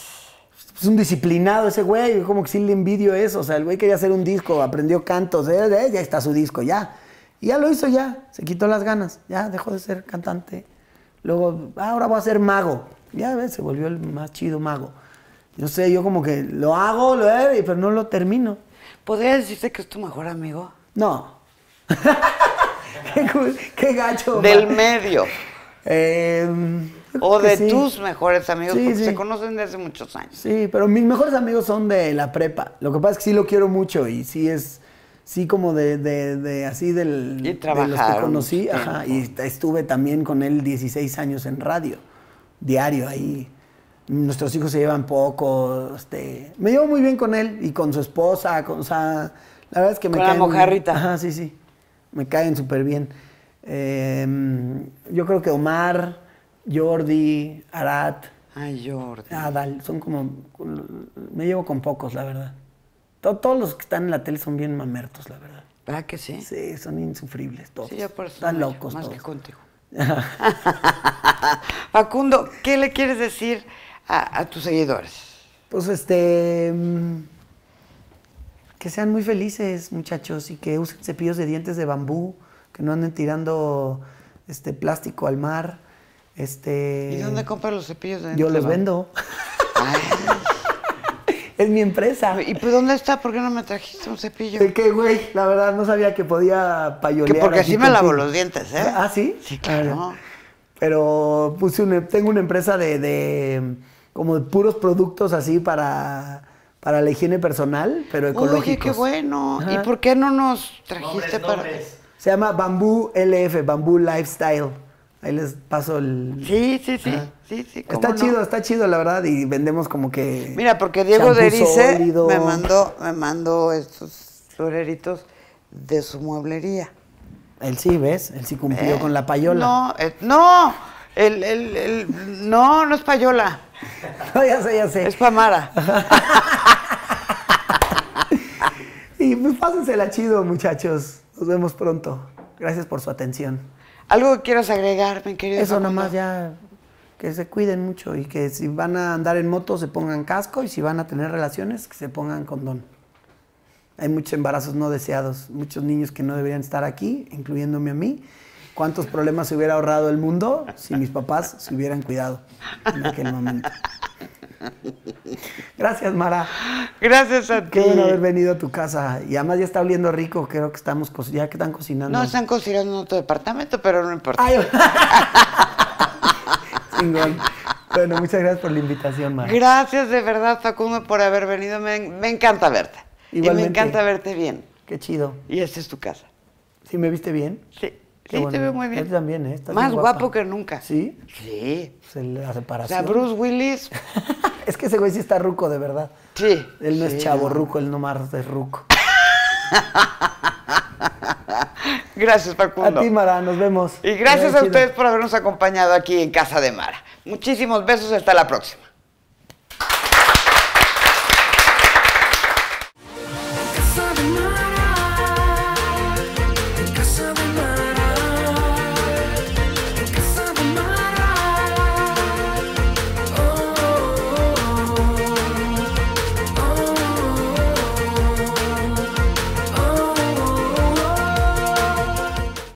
es pues, un disciplinado ese güey, como que sí le envidio eso, o sea, el güey quería hacer un disco, aprendió cantos, eh, eh, ya está su disco, ya. Y ya lo hizo, ya, se quitó las ganas, ya dejó de ser cantante. Luego, ah, ahora voy a ser mago, ya ves, se volvió el más chido mago. Yo sé, yo como que lo hago, lo eh, pero no lo termino. ¿Podría decirte que es tu mejor amigo? No. [LAUGHS] qué, gacho. Del medio. Eh, o de tus mejores amigos, porque se conocen desde hace muchos años. Sí, pero mis mejores amigos son de la prepa. Lo que pasa es que sí lo quiero mucho y sí es, sí como de, de, así del... de los que conocí, ajá. Y estuve también con él 16 años en radio, diario ahí. Nuestros hijos se llevan poco, este... Me llevo muy bien con él y con su esposa, con, o La verdad es que me con la mojarrita. Ajá, sí, sí. Me caen súper bien. Em, yo creo que Omar... Jordi, Arat. Ay, Jordi. Adal, son como. Me llevo con pocos, la verdad. todos los que están en la tele son bien mamertos, la verdad. ¿Verdad que sí? Sí, son insufribles todos. Sí, por eso Están locos Más que contigo. [LAUGHS] Facundo, ¿qué le quieres decir a, tus seguidores? Pues este. Mm, que sean muy felices, muchachos, y que usen cepillos de dientes de bambú, que no anden tirando este plástico al mar, este, ¿Y dónde compras los cepillos de dientes? Yo los vendo. [LAUGHS] es mi empresa. ¿Y pues dónde está? ¿Por qué no me trajiste un cepillo? ¿De qué, güey? La verdad, no sabía que podía payolear. porque así me lavo los dientes, ¿eh? ¿Ah, sí? Sí, claro. Ah, pero puse tengo una empresa de, como de puros productos así para para la higiene personal, pero ecológicos. Oye, qué bueno. ¿Y por qué no nos trajiste para...? Se llama Bambú LF, Bambú Lifestyle. Ahí les paso el. Sí, sí, sí. está chido, está chido, la verdad. Y vendemos como que. Mira, porque Diego de me mandó, me mandó estos floreritos de su mueblería. Él sí, ¿ves? Él sí cumplió eh, con la payola. No, eh, no. no, no es payola. [LAUGHS] No, ya sé, ya sé. Es Pamara. [LAUGHS] y pues pásensela chido, muchachos. Nos vemos pronto. Gracias por su atención. ¿Algo que quieras agregar, mi querido? Eso nomás ya, que se cuiden mucho y que si van a andar en moto se pongan casco y si van a tener relaciones que se pongan condón. Hay muchos embarazos no deseados, muchos niños que no deberían estar aquí, incluyéndome a mí. ¿Cuántos problemas se hubiera ahorrado el mundo si mis papás se hubieran cuidado en aquel momento? [LAUGHS] Gracias, Mara. Gracias a ti. Qué bueno haber venido a tu casa. Y además ya está oliendo rico. Creo que estamos cocinando ya que están cocinando. No, están cocinando en otro departamento, pero no importa. [LAUGHS] Bueno, muchas gracias por la invitación, Mara. Gracias de verdad, Facundo, por haber venido. Me, encanta verte. Y me encanta verte bien. Qué chido. Y esta es tu casa. si me viste bien? Sí sí, te veo muy bien. Él también, ¿eh? Más guapo que nunca. ¿Sí? Sí. Se separación. hace Bruce Willis. [LAUGHS] es que ese güey sí está ruco, de verdad. Sí. Él no es chavo ruco, él nomás es ruco. [LAUGHS] Gracias, Facundo. A ti, Mara, nos vemos. Y gracias a ustedes por habernos acompañado aquí en Casa de Mara. Muchísimos besos, hasta la próxima.